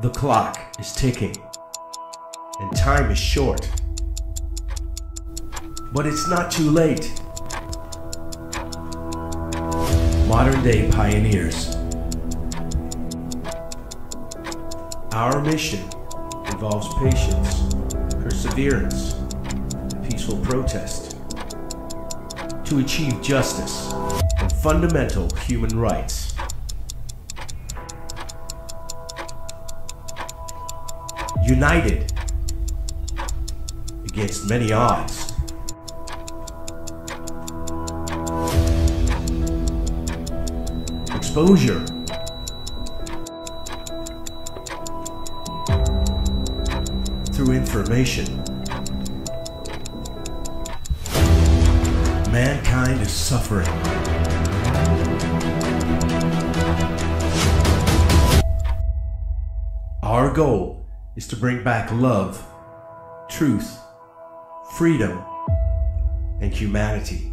The clock is ticking, and time is short. But it's not too late. Modern day pioneers. Our mission involves patience, perseverance, and peaceful protest to achieve justice and fundamental human rights. united against many odds. Exposure. Through information. Mankind is suffering. Our goal is to bring back love, truth, freedom, and humanity.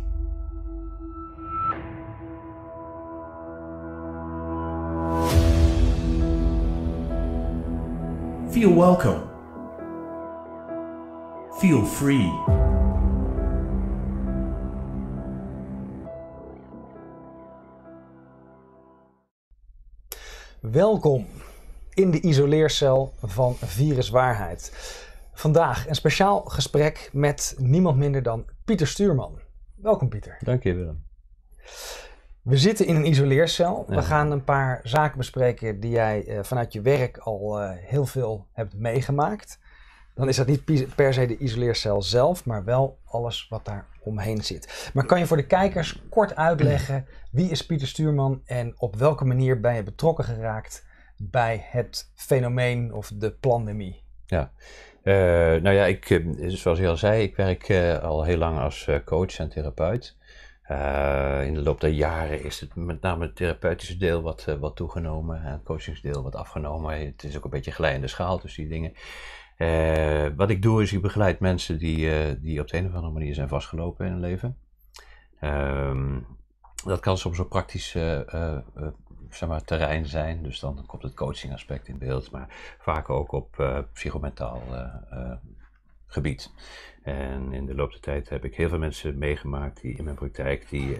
Feel welcome. Feel free. Welkom in de isoleercel van Viruswaarheid. Vandaag een speciaal gesprek met niemand minder dan Pieter Stuurman. Welkom Pieter. Dank je Willem. We zitten in een isoleercel. We gaan een paar zaken bespreken die jij eh, vanuit je werk al eh, heel veel hebt meegemaakt. Dan is dat niet per se de isoleercel zelf, maar wel alles wat daar omheen zit. Maar kan je voor de kijkers kort uitleggen wie is Pieter Stuurman en op welke manier ben je betrokken geraakt bij het fenomeen of de pandemie? Ja, eh, nou ja, ik, ehm, zoals je al zei, ik werk eh, al heel lang als eh, coach en therapeut. in de loop der jaren is het met name het therapeutische deel wat, wat toegenomen en het coachingsdeel wat afgenomen. Het is ook een beetje glijdende schaal tussen die dingen. wat ik doe is, ik begeleid mensen die, die op de een of andere manier zijn vastgelopen in hun leven. Ehm, dat kan soms op praktische zeg maar, terrein zijn. Dus dan komt het coaching aspect in beeld, maar vaak ook op uh, psychomentaal eh, eh, gebied. En in de loop der tijd heb ik heel veel mensen meegemaakt die in mijn praktijk die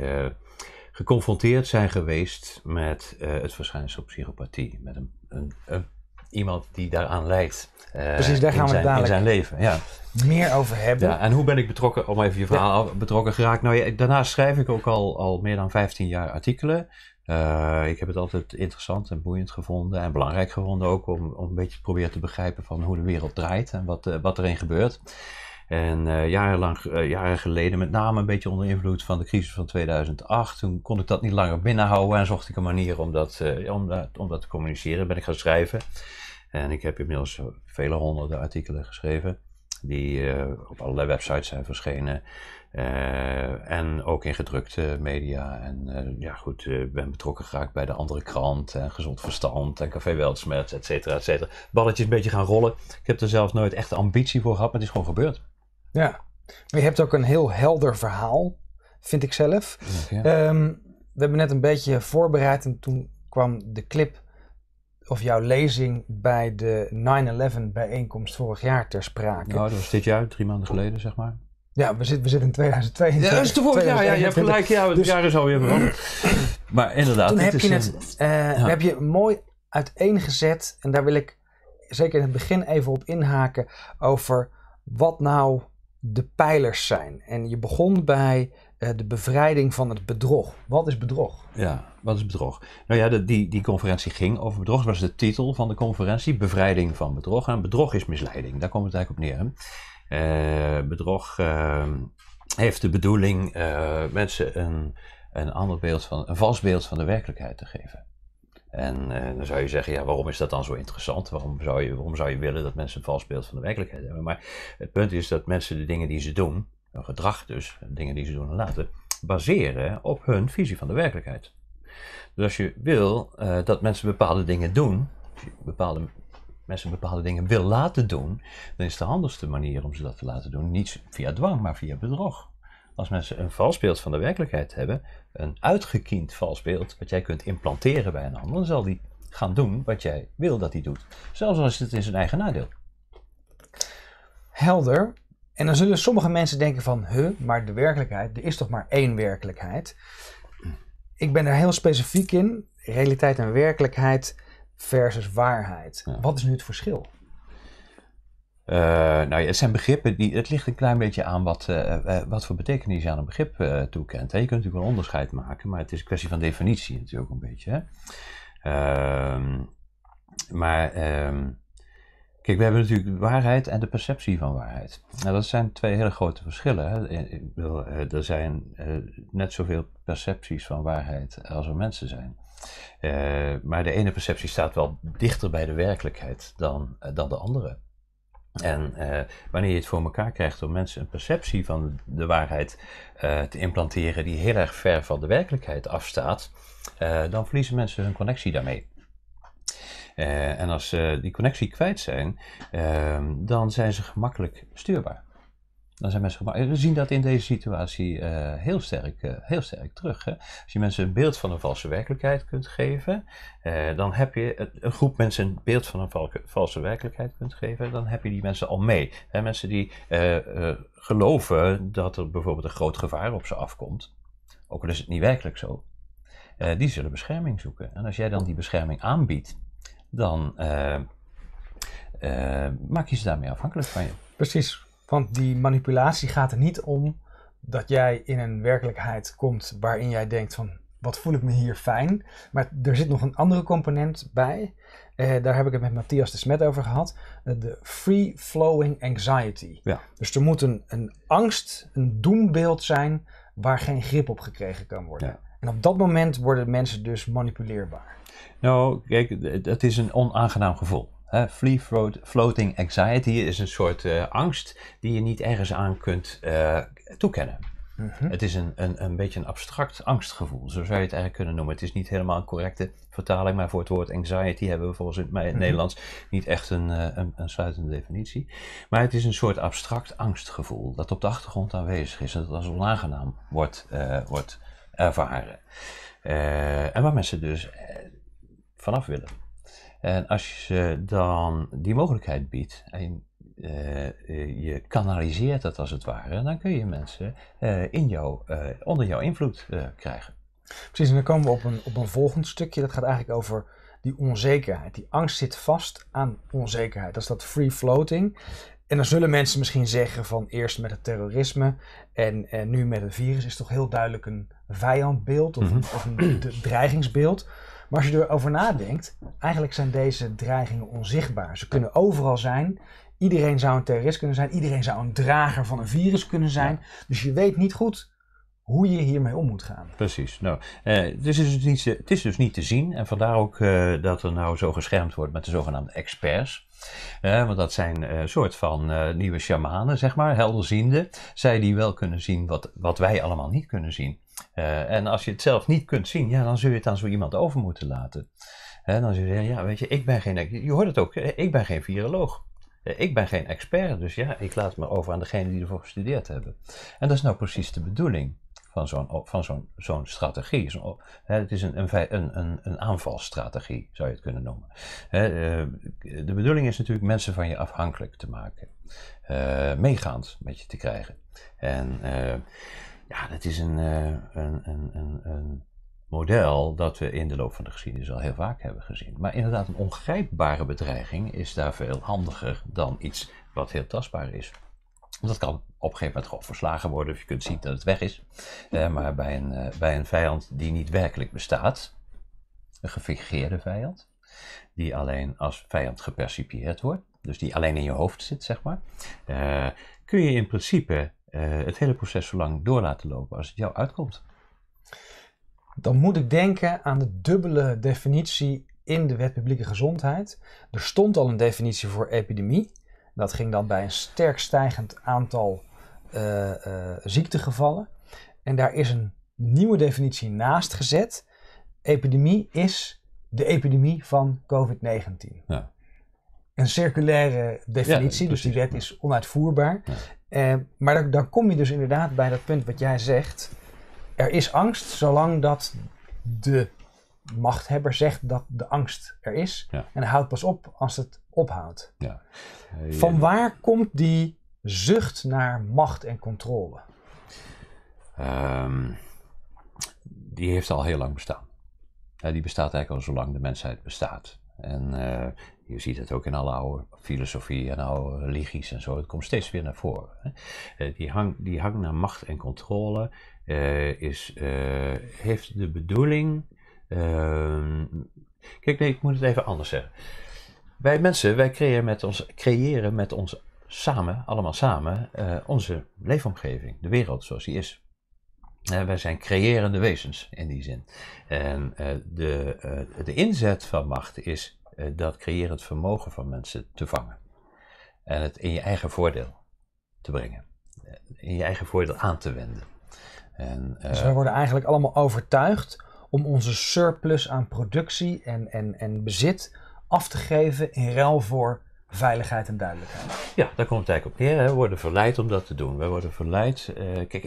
geconfronteerd zijn geweest met het verschijnsel psychopathie, met een, een, een iemand die daaraan leidt. Precies, daar gaan we zijn, dadelijk in zijn leven. Ja. meer over hebben. Ja, en hoe ben ik betrokken, om even je verhaal betrokken geraakt? Nou, ja, daarnaast schrijf ik ook al, al meer dan 15 jaar artikelen. Eh, ik heb het altijd interessant en boeiend gevonden en belangrijk gevonden ook om, om een beetje te proberen te begrijpen van hoe de wereld draait en wat, eh, wat erin gebeurt. En eh, jarenlang, jaren geleden, met name een beetje onder invloed van de crisis van 2008, toen kon ik dat niet langer binnenhouden en zocht ik een manier om dat, om om dat te communiceren. Ben ik gaan schrijven. En ik heb inmiddels vele honderden artikelen geschreven die op allerlei websites zijn verschenen. Eh, en ook in gedrukte media. En uh, ja, goed, uh, ben betrokken geraakt bij de andere krant. En Gezond Verstand en Café Weltsmerz, et cetera, et cetera. Balletjes een beetje gaan rollen. Ik heb er zelfs nooit echt ambitie voor gehad, maar het is gewoon gebeurd. Ja, je hebt ook een heel helder verhaal, vind ik zelf. Ehm, we hebben net een beetje voorbereid en toen kwam de clip of jouw lezing bij de 9-11 bijeenkomst vorig jaar ter sprake. Nou, dat was dit jaar, drie maanden geleden, zeg maar. Ja, we zitten, we zitten in 2022. Ja, dat Ja, ja, je hebt gelijk. Ja, het jaar is alweer veranderd. Dus- maar inderdaad. Toen heb, is, je het, eh, heb je mooi uiteengezet. En daar wil ik zeker in het begin even op inhaken. Over wat nou de pijlers zijn. En je begon bij eh, de bevrijding van het bedrog. Wat is bedrog? Ja, wat is bedrog? Nou ja, die, die conferentie ging over bedrog. Dat was de titel van de conferentie. Bevrijding van bedrog. En bedrog is misleiding. Daar komt het eigenlijk op neer. Hè? Eh, bedrog ehm, heeft de bedoeling eh, mensen een, een ander beeld van, een vals beeld van de werkelijkheid te geven. En eh, dan zou je zeggen, ja, waarom is dat dan zo interessant? Waarom zou, je, waarom zou je willen dat mensen een vals beeld van de werkelijkheid hebben? Maar het punt is dat mensen de dingen die ze doen, hun gedrag dus, dingen die ze doen en laten, baseren op hun visie van de werkelijkheid. Dus als je wil dat mensen bepaalde dingen doen, bepaalde mensen bepaalde dingen wil laten doen, dan is de handigste manier om ze dat te laten doen niet via dwang, maar via bedrog. Als mensen een vals beeld van de werkelijkheid hebben, een uitgekiend vals beeld, wat jij kunt implanteren bij een ander, dan zal die gaan doen wat jij wil dat hij doet. Zelfs als het in zijn eigen nadeel. Helder. En dan zullen sommige mensen denken van, huh, maar de werkelijkheid, er is toch maar één werkelijkheid. Ik ben er heel specifiek in. Realiteit en werkelijkheid versus waarheid. Wat is nu het verschil? Eh, nou ja, het zijn begrippen die. Het ligt een klein beetje aan wat, eh, eh, wat voor betekenis je aan een begrip toekent. Je kunt natuurlijk een onderscheid maken, maar het is een kwestie van definitie natuurlijk een beetje. Hè. Ehm, maar. Ehm, kijk, we hebben natuurlijk waarheid en de perceptie van waarheid. Nou, dat zijn twee hele grote verschillen. Hè. Ik bedoel, er zijn net zoveel percepties van waarheid als er mensen zijn. Eh, maar de ene perceptie staat wel dichter bij de werkelijkheid dan, eh, dan de andere. En eh, wanneer je het voor elkaar krijgt om mensen een perceptie van de waarheid te implanteren die heel erg ver van de werkelijkheid afstaat, dan verliezen mensen hun connectie daarmee. en als ze die connectie kwijt zijn, dan zijn ze gemakkelijk stuurbaar. Dan zijn mensen We zien dat in deze situatie eh, heel, sterk, eh, heel sterk terug. Hè? Als je mensen een beeld van een valse werkelijkheid kunt geven, eh, dan heb je een groep mensen een beeld van een valse werkelijkheid kunt geven, dan heb je die mensen al mee. Hè? Mensen die geloven dat er bijvoorbeeld een groot gevaar op ze afkomt, ook al is het niet werkelijk zo, die zullen bescherming zoeken. En als jij dan die bescherming aanbiedt, dan maak je ze daarmee afhankelijk van je. Precies. Want die manipulatie gaat er niet om dat jij in een werkelijkheid komt waarin jij denkt van wat voel ik me hier fijn. Maar er zit nog een andere component bij. Eh, daar heb ik het met Matthias de Smet over gehad. Eh, de free flowing anxiety. Ja. Dus er moet een, angst, een doembeeld zijn waar geen grip op gekregen kan worden. Ja. En op dat moment worden mensen dus manipuleerbaar. Nou, kijk, het is een onaangenaam gevoel. Uh, free floating anxiety is een soort eh, angst die je niet ergens aan kunt eh, toekennen. Mhm. Het is een, een, een beetje een abstract angstgevoel, zo zou je het eigenlijk kunnen noemen. Het is niet helemaal een correcte vertaling, maar voor het woord anxiety hebben we volgens mij in het mhm. Nederlands niet echt eh, een, een, sluitende definitie. Maar het is een soort abstract angstgevoel dat op de achtergrond aanwezig is en dat als onaangenaam wordt, wordt ervaren. en waar mensen dus vanaf willen. En als je ze dan die mogelijkheid biedt en eh, eh, je kanaliseert dat als het ware, dan kun je mensen eh, in jou, onder jouw invloed krijgen. Precies, en dan komen we op een, op een volgend stukje. Dat gaat eigenlijk over die onzekerheid. Die angst zit vast aan onzekerheid. Dat is dat free floating. En dan zullen mensen misschien zeggen van eerst met het terrorisme en, nu met het virus is toch heel duidelijk een vijandbeeld of, een, mhm. of een dreigingsbeeld. Maar als je erover nadenkt, eigenlijk zijn deze dreigingen onzichtbaar. Ze kunnen overal zijn. Iedereen zou een terrorist kunnen zijn. Iedereen zou een drager van een virus kunnen zijn. Dus je weet niet goed hoe je hiermee om moet gaan. Precies. Nou, eh, dus is het, niet, het is dus niet te zien. En vandaar ook eh, dat er nou zo geschermd wordt met de zogenaamde experts. Eh, want dat zijn eh, een soort van eh, nieuwe shamanen, zeg maar, helderziende, Zij die wel kunnen zien wat, wat wij allemaal niet kunnen zien. Eh, en als je het zelf niet kunt zien, ja, dan zul je het aan zo iemand over moeten laten. En dan zul je ja, weet je, ik ben geen, je hoort het ook, ik ben geen viroloog. Eh, ik ben geen expert, dus ja, ik laat het maar over aan degene die ervoor gestudeerd hebben. En dat is nou precies de bedoeling van zo'n, van zo'n, zo'n strategie. hè, het is een, een, een, een aanvalsstrategie, zou je het kunnen noemen. Hè, eh, de bedoeling is natuurlijk mensen van je afhankelijk te maken, meegaand met je te krijgen. En. Ja, dat is eh, een, een, een, een, model dat we in de loop van de geschiedenis al heel vaak hebben gezien. Maar inderdaad, een ongrijpbare bedreiging is daar veel handiger dan iets wat heel tastbaar is. Dat kan op een gegeven moment gewoon verslagen worden, of je kunt zien dat het weg is. Eh, maar bij een, eh, bij een vijand die niet werkelijk bestaat, een gefingeerde vijand, die alleen als vijand gepercipieerd wordt, dus die alleen in je hoofd zit, zeg maar, kun je in principe eh, het hele proces zo lang door laten lopen als het jou uitkomt? Dan moet ik denken aan de dubbele definitie in de wet publieke gezondheid. Er stond al een definitie voor epidemie. Dat ging dan bij een sterk stijgend aantal eh, eh, ziektegevallen. En daar is een nieuwe definitie naast gezet. Epidemie is de epidemie van COVID-19. Ja. Een circulaire definitie, dus die wet is onuitvoerbaar. Ja. Eh, maar dan, kom je dus inderdaad bij dat punt wat jij zegt. Er is angst zolang dat de machthebber zegt dat de angst er is. En houdt pas op als het ophoudt. Ja. Van eh, waar komt die zucht naar macht en controle? Ehm, die heeft al heel lang bestaan. die bestaat eigenlijk al zolang de mensheid bestaat. En eh, je ziet het ook in alle oude filosofie en oude religies en zo. Het komt steeds weer naar voren. Hè. Eh, die, hang, die hang naar macht en controle eh, is, eh, heeft de bedoeling. Ehm, kijk, nee, ik moet het even anders zeggen. Wij mensen, wij creëren met ons, creëren met ons samen, allemaal samen, onze leefomgeving, de wereld zoals die is. Uh, wij zijn creërende wezens in die zin. En de, de inzet van macht is eh, dat het vermogen van mensen te vangen. En het in je eigen voordeel te brengen. Eh, in je eigen voordeel aan te wenden. En, eh, dus we worden eigenlijk allemaal overtuigd om onze surplus aan productie en, en, en bezit af te geven in ruil voor veiligheid en duidelijkheid. Ja, daar komt het eigenlijk op neer. Hè. We worden verleid om dat te doen. We worden verleid. kijk,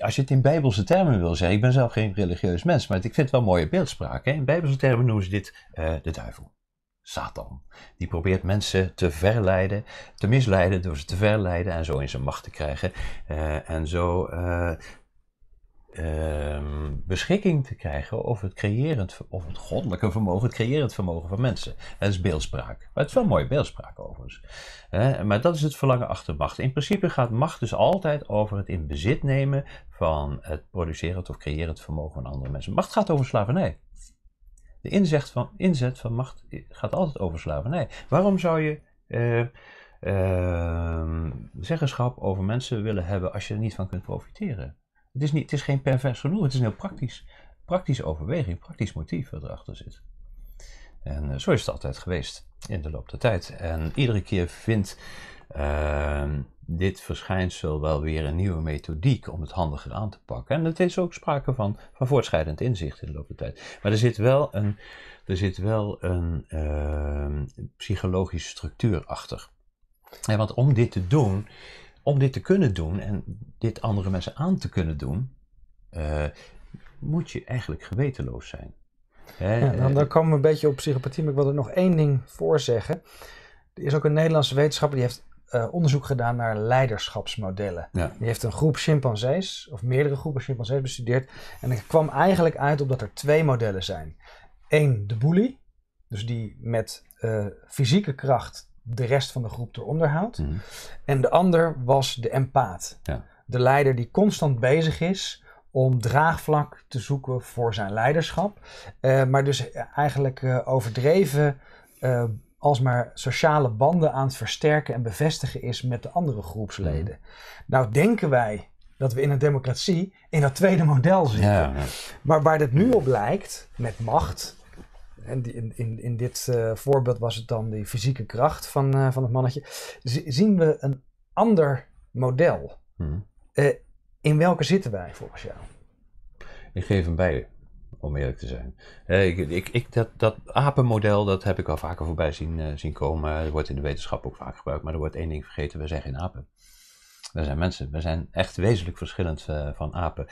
als je het in bijbelse termen wil zeggen, ik ben zelf geen religieus mens, maar ik vind het wel mooie beeldspraak. Hè. In bijbelse termen noemen ze dit de duivel. Satan. Die probeert mensen te verleiden, te misleiden door ze te verleiden en zo in zijn macht te krijgen. Eh, en zo eh, ehm, beschikking te krijgen over het creërend, of het goddelijke vermogen, het creërend vermogen van mensen. Dat is beeldspraak. Maar het is wel mooie beeldspraak overigens. Eh, maar dat is het verlangen achter macht. In principe gaat macht dus altijd over het in bezit nemen van het producerend of creërend vermogen van andere mensen. Macht gaat over slavernij. De inzet van, inzet van macht gaat altijd over slavernij. Waarom zou je eh, ehm, zeggenschap over mensen willen hebben als je er niet van kunt profiteren? Het is, niet, het is geen pervers genoeg, het is een heel praktisch, praktische overweging, praktisch motief wat erachter zit. En eh, zo is het altijd geweest in de loop der tijd. En iedere keer vindt Ehm, dit verschijnsel wel weer een nieuwe methodiek om het handiger aan te pakken. En het is ook sprake van, van voortschrijdend inzicht in de loop der tijd. Maar er zit wel een, er zit wel een ehm, psychologische structuur achter. En want om dit te doen, om dit te kunnen doen en dit andere mensen aan te kunnen doen, eh, moet je eigenlijk gewetenloos zijn. Hè? dan, nou, eh, dan komen we een beetje op psychopathie, maar ik wil er nog één ding voor zeggen. Er is ook een Nederlandse wetenschapper die heeft eh, onderzoek gedaan naar leiderschapsmodellen. Die heeft een groep chimpansees, of meerdere groepen chimpansees bestudeerd. En ik kwam eigenlijk uit op dat er twee modellen zijn. Eén, de bully, Dus die met eh, fysieke kracht de rest van de groep eronder houdt. Mhm. En de ander was de empaat. Ja. De leider die constant bezig is om draagvlak te zoeken voor zijn leiderschap. Eh, maar dus eigenlijk overdreven alsmaar sociale banden aan het versterken en bevestigen is met de andere groepsleden. Mm. Nou denken wij dat we in een democratie in dat tweede model zitten. Maar waar dit nu op lijkt, met macht. En in, in, in dit eh, voorbeeld was het dan die fysieke kracht van, eh, van het mannetje. zien we een ander model. Mm. Eh, in welke zitten wij volgens jou? Ik geef hem bij om eerlijk te zijn. Eh, ik, ik, ik, dat, dat apenmodel, dat heb ik al vaker voorbij zien, eh, zien komen. Het wordt in de wetenschap ook vaak gebruikt, maar er wordt één ding vergeten, we zijn geen apen. We zijn mensen, we zijn echt wezenlijk verschillend eh, van apen.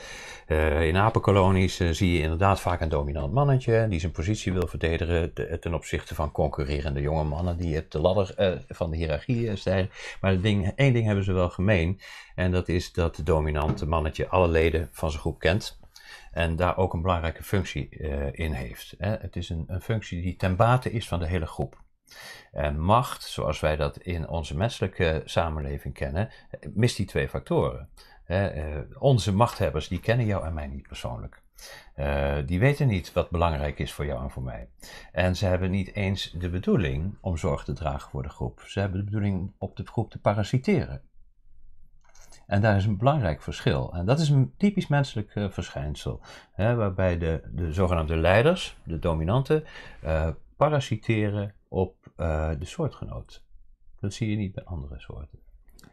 in apenkolonies zie je inderdaad vaak een dominant mannetje die zijn positie wil verdedigen ten opzichte van concurrerende jonge mannen die op de ladder van de hiërarchie stijgen. Maar ding, één ding hebben ze wel gemeen en dat is dat de dominante mannetje alle leden van zijn groep kent en daar ook een belangrijke functie eh, in heeft. Het is een, een functie die ten bate is van de hele groep. En macht, zoals wij dat in onze menselijke eh, samenleving kennen, eh, mist die twee factoren. Onze machthebbers, die kennen jou en mij niet persoonlijk. die weten niet wat belangrijk is voor jou en voor mij. En ze hebben niet eens de bedoeling om zorg te dragen voor de groep. Ze hebben de bedoeling om op de groep te parasiteren. En daar is een belangrijk verschil. En dat is een typisch menselijk eh, verschijnsel, hè, waarbij de, de zogenaamde leiders, de dominanten, eh, parasiteren op eh, de soortgenoot. Dat zie je niet bij andere soorten.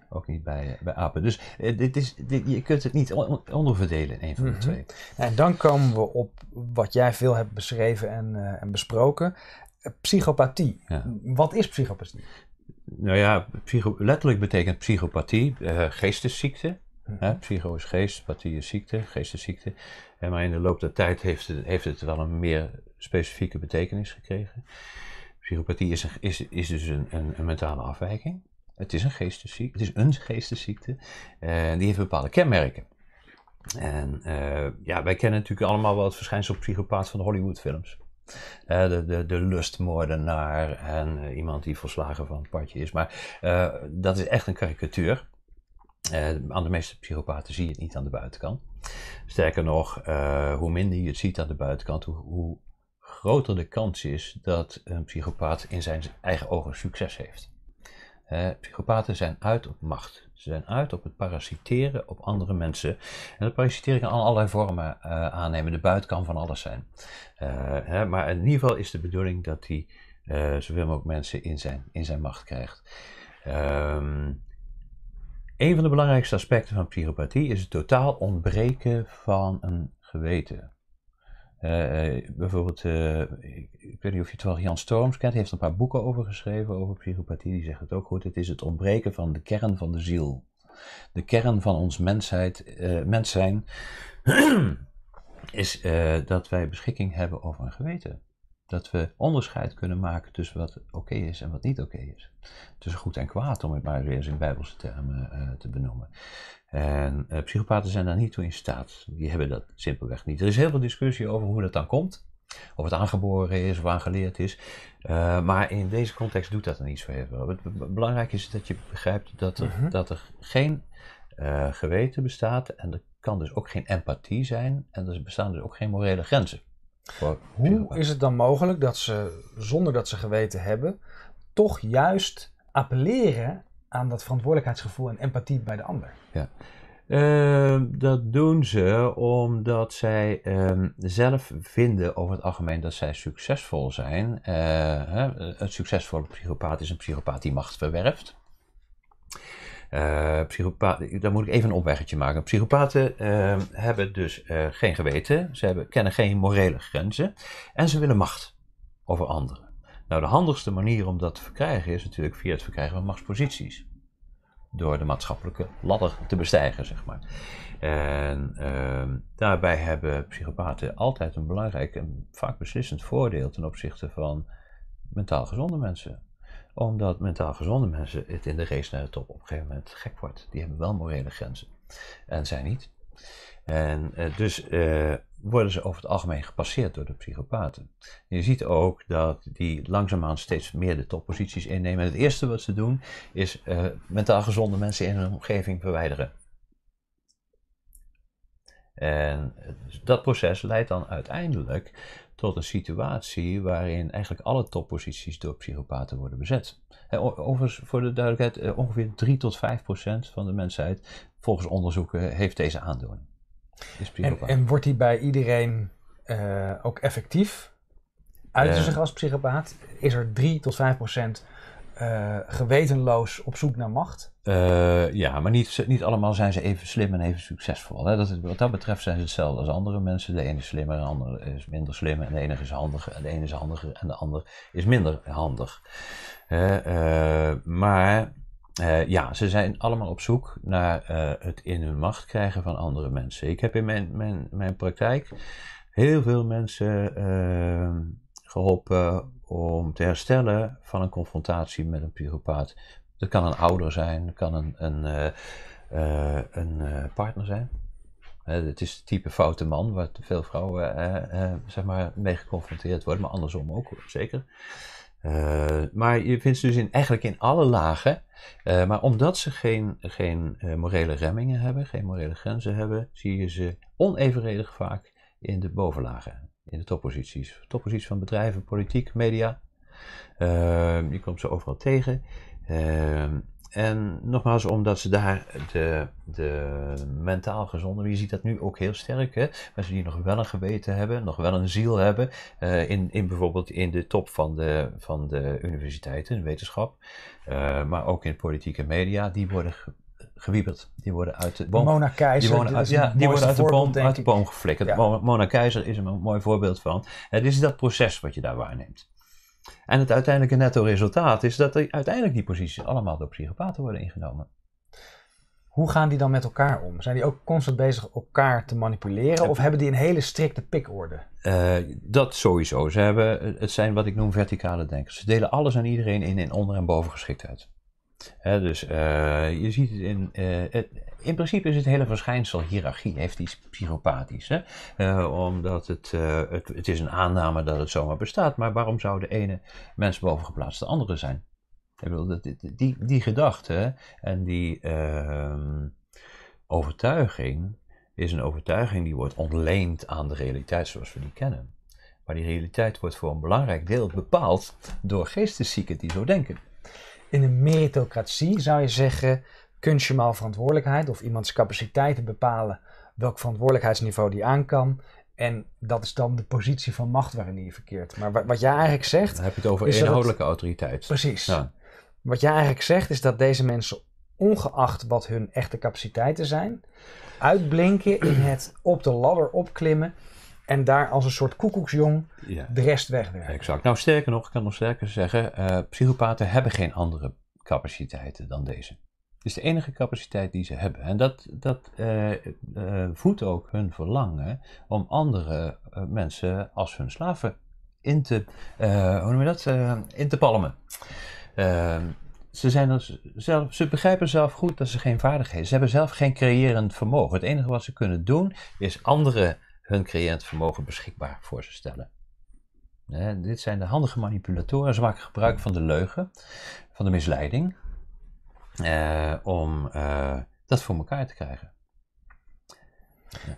Ook niet bij, bij apen. Dus dit is, dit, je kunt het niet onderverdelen in een van de mhm. twee. En dan komen we op wat jij veel hebt beschreven en, en besproken psychopathie. Wat is psychopathie? nou ja, psycho, letterlijk betekent psychopathie uh, geestesziekte. Mhm. Psycho is geest, pathie is ziekte, geestesziekte. En maar in de loop der tijd heeft het, heeft het wel een meer specifieke betekenis gekregen. Psychopathie is, is, is dus een, een, mentale afwijking. Het is een geestesziekte, het is een geestesziekte. Eh, en die heeft bepaalde kenmerken. En eh, ja, wij kennen natuurlijk allemaal wel het verschijnsel psychopaat van de Hollywoodfilms de, de, de lustmoordenaar en eh, iemand die volslagen van het padje is. Maar eh, dat is echt een karikatuur. Eh, aan de meeste psychopaten zie je het niet aan de buitenkant. Sterker nog, hoe minder je het ziet aan de buitenkant, hoe, hoe, groter de kans is dat een psychopaat in zijn eigen ogen succes heeft. psychopaten zijn uit op macht. Ze zijn uit op het parasiteren op andere mensen. En dat parasiteren kan allerlei vormen eh, aannemen. De buitenkant kan van alles zijn. Eh, hè, maar in ieder geval is de bedoeling dat hij eh, zoveel mogelijk mensen in zijn, in zijn macht krijgt. Ehm, een van de belangrijkste aspecten van psychopathie is het totaal ontbreken van een geweten. Eh, eh, bijvoorbeeld, eh, ik, ik, weet niet of je het wel Jan Storms kent, Hij heeft een paar boeken over geschreven, over psychopathie. Die zegt het ook goed: het is het ontbreken van de kern van de ziel. De kern van ons mensheid, uh, mens zijn, is dat wij beschikking hebben over een geweten dat we onderscheid kunnen maken tussen wat oké is en wat niet oké is. Tussen goed en kwaad, om het maar weer eens in bijbelse termen eh, te benoemen. En uh, psychopaten zijn daar niet toe in staat. Die hebben dat simpelweg niet. Er is heel veel discussie over hoe dat dan komt. Of het aangeboren is of aangeleerd is. Eh, maar in deze context doet dat dan niet zo heel veel. Belangrijk is dat je begrijpt dat er, mhm. dat er geen geweten bestaat. En er kan dus ook geen empathie zijn. En er bestaan dus ook geen morele grenzen. Hoe is het dan mogelijk dat ze, zonder dat ze geweten hebben, toch juist appelleren aan dat verantwoordelijkheidsgevoel en empathie bij de ander? Ja. Ehm, dat doen ze omdat zij ehm, zelf vinden over het algemeen dat zij succesvol zijn. Uh, eh, een succesvolle psychopaat is een psychopaat die macht verwerft. Eh, psychopaten, daar moet ik even een opweggetje maken. Psychopaten ehm, hebben dus eh, geen geweten, ze hebben, kennen geen morele grenzen en ze willen macht over anderen. Nou, de handigste manier om dat te verkrijgen is natuurlijk via het verkrijgen van machtsposities door de maatschappelijke ladder te bestijgen, zeg maar. En ehm, daarbij hebben psychopaten altijd een belangrijk en vaak beslissend voordeel ten opzichte van mentaal gezonde mensen omdat mentaal gezonde mensen het in de race naar de top op een gegeven moment gek wordt. Die hebben wel morele grenzen. En zij niet. En eh, dus eh, worden ze over het algemeen gepasseerd door de psychopaten. je ziet ook dat die langzaamaan steeds meer de topposities innemen. En het eerste wat ze doen is eh, mentaal gezonde mensen in hun omgeving verwijderen. En dus dat proces leidt dan uiteindelijk tot een situatie waarin eigenlijk alle topposities door psychopaten worden bezet. Overigens, voor de duidelijkheid, eh, ongeveer 3 tot 5 procent van de mensheid, volgens onderzoeken, heeft deze aandoening. Is en, en, wordt die bij iedereen eh, ook effectief? Uiten eh. zich als psychopaat? Is er 3 tot 5 procent eh, gewetenloos op zoek naar macht. Eh, ja, maar niet, niet allemaal zijn ze even slim en even succesvol. Hè? Dat wat dat betreft zijn ze hetzelfde als andere mensen. De ene is slimmer, de ander is minder slim. En de ene is handiger, en de ene is handiger, en de ander is minder handig. Eh, maar ja, ze zijn allemaal op zoek naar het in hun macht krijgen van andere mensen. Ik heb in mijn, mijn, mijn praktijk heel veel mensen ehm, geholpen om te herstellen van een confrontatie met een psychopaat. Dat kan een ouder zijn, dat kan een, een, eh, eh, een eh, partner zijn. het is het type foute man waar veel vrouwen zeg maar mee geconfronteerd worden, maar andersom ook zeker. maar je vindt ze dus in, eigenlijk in alle lagen. maar omdat ze geen, geen morele remmingen hebben, geen morele grenzen hebben, zie je ze onevenredig vaak in de bovenlagen in de topposities. Topposities van bedrijven, politiek, media. Uh, je komt ze overal tegen. Ehm, en nogmaals, omdat ze daar de, de mentaal gezonde, je ziet dat nu ook heel sterk, hè? mensen die nog wel een geweten hebben, nog wel een ziel hebben, eh, in, in bijvoorbeeld in de top van de, van de universiteiten, wetenschap, eh, maar ook in politieke media, die worden gewieperd. Die worden uit de boom. Die, uit, ja, die worden uit de, boom, uit de boom geflikkerd. Mona Keizer is er een mooi voorbeeld van. Het is dat proces wat je daar waarneemt. En het uiteindelijke netto resultaat is dat die, uiteindelijk die posities allemaal door psychopaten worden ingenomen. Hoe gaan die dan met elkaar om? Zijn die ook constant bezig elkaar te manipuleren? Of hebben die een hele strikte pikorde? Eh, dat sowieso. Ze hebben, het zijn wat ik noem verticale denkers. Ze delen alles aan iedereen in in onder- en bovengeschiktheid dus eh, je ziet het in. Eh, het, in principe is het hele verschijnsel hiërarchie heeft iets psychopathisch. Hè? Eh, omdat het, het, het, is een aanname dat het zomaar bestaat. Maar waarom zou de ene mens bovengeplaatst de andere zijn? Ik bedoel, die, die, gedachte en die ehm, overtuiging is een overtuiging die wordt ontleend aan de realiteit zoals we die kennen. Maar die realiteit wordt voor een belangrijk deel bepaald door geesteszieken die zo denken. In een meritocratie zou je zeggen maar verantwoordelijkheid of iemands capaciteiten bepalen welk verantwoordelijkheidsniveau die aan kan. En dat is dan de positie van macht waarin die verkeert. Maar wat, jij eigenlijk zegt. heb je het over inhoudelijke autoriteit. Precies. Ja. Wat jij eigenlijk zegt is dat deze mensen, ongeacht wat hun echte capaciteiten zijn, uitblinken in het op de ladder opklimmen en daar als een soort koekoeksjong de rest wegwerken. Exact. Nou, sterker nog, ik kan nog sterker zeggen, uh, psychopaten hebben geen andere capaciteiten dan deze. Het is de enige capaciteit die ze hebben. En dat, dat eh, eh, voedt ook hun verlangen om andere mensen als hun slaven in te, hoe noem je dat, in te palmen ehm, ze, zijn zelf, ze begrijpen zelf goed dat ze geen vaardigheden hebben. Ze hebben zelf geen creërend vermogen. Het enige wat ze kunnen doen is anderen hun cliënt vermogen beschikbaar voor ze stellen. dit zijn de handige manipulatoren. Ze maken gebruik van de leugen, van de misleiding, eh, om eh, dat voor elkaar te krijgen.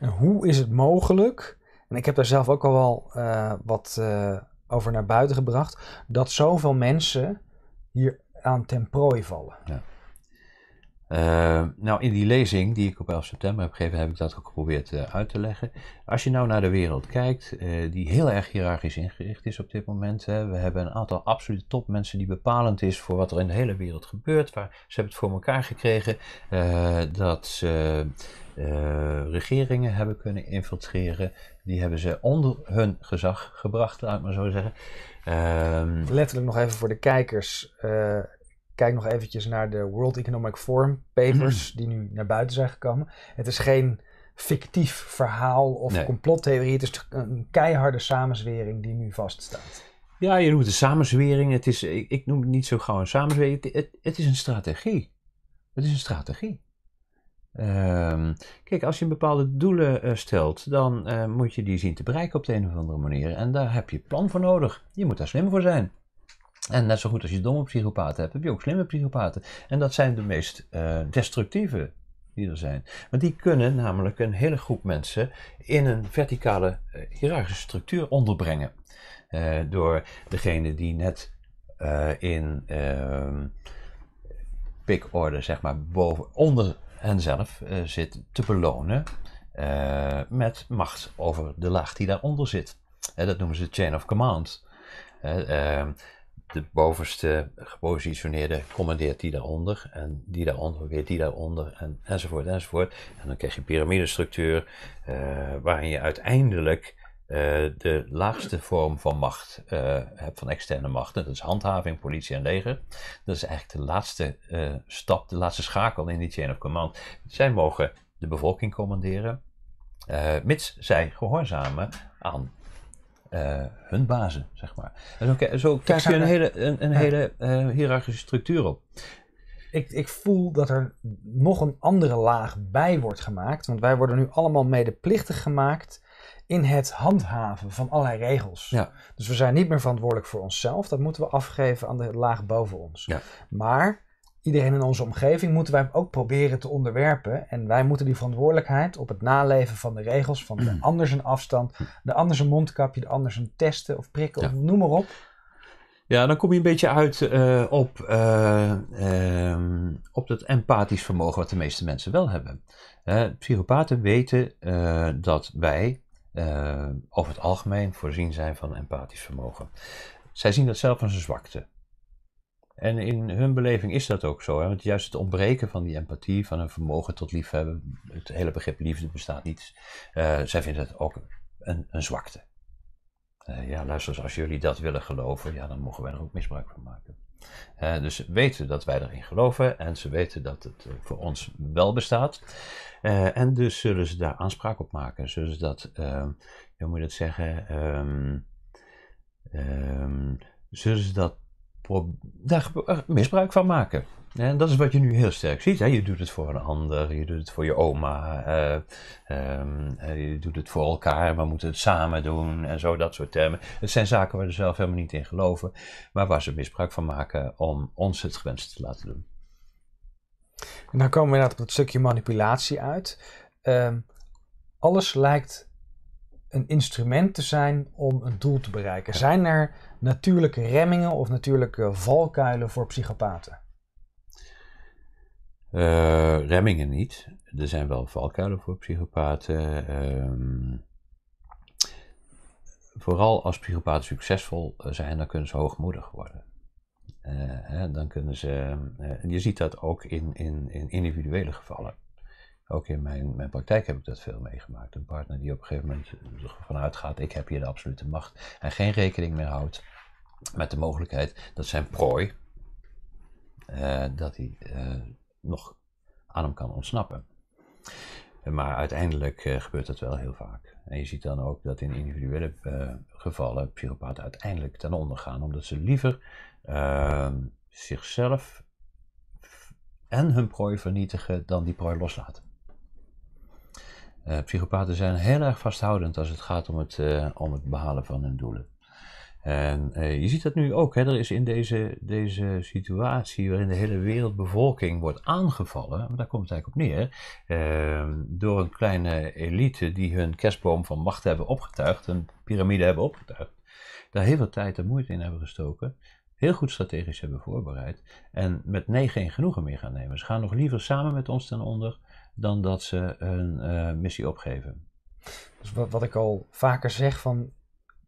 En hoe is het mogelijk, en ik heb daar zelf ook al wel eh, wat eh, over naar buiten gebracht, dat zoveel mensen hier aan ten prooi vallen? Ja. Eh, nou, in die lezing die ik op 11 september heb gegeven, heb ik dat ook geprobeerd eh, uit te leggen. Als je nou naar de wereld kijkt, eh, die heel erg hiërarchisch ingericht is op dit moment. Hè. We hebben een aantal absolute topmensen die bepalend is voor wat er in de hele wereld gebeurt. Waar, ze hebben het voor elkaar gekregen dat ze regeringen hebben kunnen infiltreren. Die hebben ze onder hun gezag gebracht, laat ik maar zo zeggen. Ehm, Letterlijk nog even voor de kijkers kijk nog eventjes naar de World Economic Forum papers hmm. die nu naar buiten zijn gekomen. Het is geen fictief verhaal of complottheorie. Het is een keiharde samenzwering die nu vaststaat. Ja, je noemt het een samenzwering. Het is, ik, noem het niet zo gauw een samenzwering. Het, het, is een strategie. Het is een strategie. Ehm, kijk, als je bepaalde doelen eh, stelt, dan eh, moet je die zien te bereiken op de een of andere manier. En daar heb je plan voor nodig. Je moet daar slim voor zijn. En net zo goed als je domme psychopaten hebt, heb je ook slimme psychopaten. En dat zijn de meest eh, destructieve die er zijn. Want die kunnen namelijk een hele groep mensen in een verticale uh, hiërarchische structuur onderbrengen. Eh, door degene die net in ehm, order, zeg maar, boven, onder henzelf zit, te belonen met macht over de laag die daaronder zit. dat noemen ze chain of command. Uh, de bovenste gepositioneerde commandeert die daaronder en die daaronder weer die daaronder en, enzovoort enzovoort. En dan krijg je een piramidestructuur eh, waarin je uiteindelijk eh, de laagste vorm van macht eh, hebt, van externe machten. Dat is handhaving, politie en leger. Dat is eigenlijk de laatste stap, de laatste schakel in die chain of command. Zij mogen de bevolking commanderen, mits zij gehoorzamen aan eh, hun bazen, zeg maar. En zo, krijg je een hele, een, hele eh, hiërarchische structuur op. Ik, ik voel dat er nog een andere laag bij wordt gemaakt. Want wij worden nu allemaal medeplichtig gemaakt in het handhaven van allerlei regels. Ja. Dus we zijn niet meer verantwoordelijk voor onszelf. Dat moeten we afgeven aan de laag boven ons. Ja. Maar iedereen in onze omgeving moeten wij ook proberen te onderwerpen. En wij moeten die verantwoordelijkheid op het naleven van de regels, van de mm. anders een afstand, de anders een mondkapje, de anders een testen of prikken, of noem maar op. Ja, dan kom je een beetje uit eh, op, eh, ehm, op dat empathisch vermogen wat de meeste mensen wel hebben. Eh, psychopaten weten dat wij over het algemeen voorzien zijn van empathisch vermogen. Zij zien dat zelf als een zwakte. En in hun beleving is dat ook zo. Hè? Want juist het ontbreken van die empathie, van een vermogen tot liefhebben, het hele begrip liefde bestaat niet. Uh, zij vinden het ook een, een zwakte. Eh, ja, luister, als jullie dat willen geloven, ja, dan mogen wij er ook misbruik van maken. Eh, dus ze weten dat wij erin geloven en ze weten dat het voor ons wel bestaat. en dus zullen ze daar aanspraak op maken. Zullen ze dat, hoe moet je dat zeggen, ehm, ehm, zullen ze dat daar misbruik van maken. En dat is wat je nu heel sterk ziet. Hè? Je doet het voor een ander, je doet het voor je oma, eh, ehm, eh, je doet het voor elkaar, we moeten het samen doen en zo, dat soort termen. Het zijn zaken waar we zelf helemaal niet in geloven, maar waar ze misbruik van maken om ons het gewenste te laten doen. En dan komen we inderdaad op het stukje manipulatie uit. Ehm, alles lijkt een instrument te zijn om een doel te bereiken? Zijn er natuurlijke remmingen of natuurlijke valkuilen voor psychopaten? Eh, remmingen niet. Er zijn wel valkuilen voor psychopaten. Ehm, vooral als psychopaten succesvol eh, zijn, dan kunnen ze hoogmoedig worden. Eh, dan kunnen ze, je ziet dat ook in, in, in individuele gevallen ook in mijn, mijn praktijk heb ik dat veel meegemaakt. Een partner die op een gegeven moment eh, ervan gaat: ik heb hier de absolute macht. En geen rekening meer houdt met de mogelijkheid dat zijn prooi, eh, dat hij eh, nog aan hem kan ontsnappen. Maar uiteindelijk gebeurt dat wel heel vaak. En je ziet dan ook dat in individuele gevallen psychopaten uiteindelijk ten onder gaan, omdat ze liever ehm, zichzelf en hun prooi vernietigen dan die prooi loslaten. Uh, psychopaten zijn heel erg vasthoudend als het gaat om het, eh, om het behalen van hun doelen. En eh, je ziet dat nu ook. Hè? Er is in deze, deze situatie waarin de hele wereldbevolking wordt aangevallen, maar daar komt het eigenlijk op neer, ehm, door een kleine elite die hun kerstboom van macht hebben opgetuigd, een piramide hebben opgetuigd, daar heel veel tijd en moeite in hebben gestoken, heel goed strategisch hebben voorbereid en met nee geen genoegen meer gaan nemen. Ze gaan nog liever samen met ons ten onder dan dat ze hun eh, missie opgeven. Dus wat, wat, ik al vaker zeg, van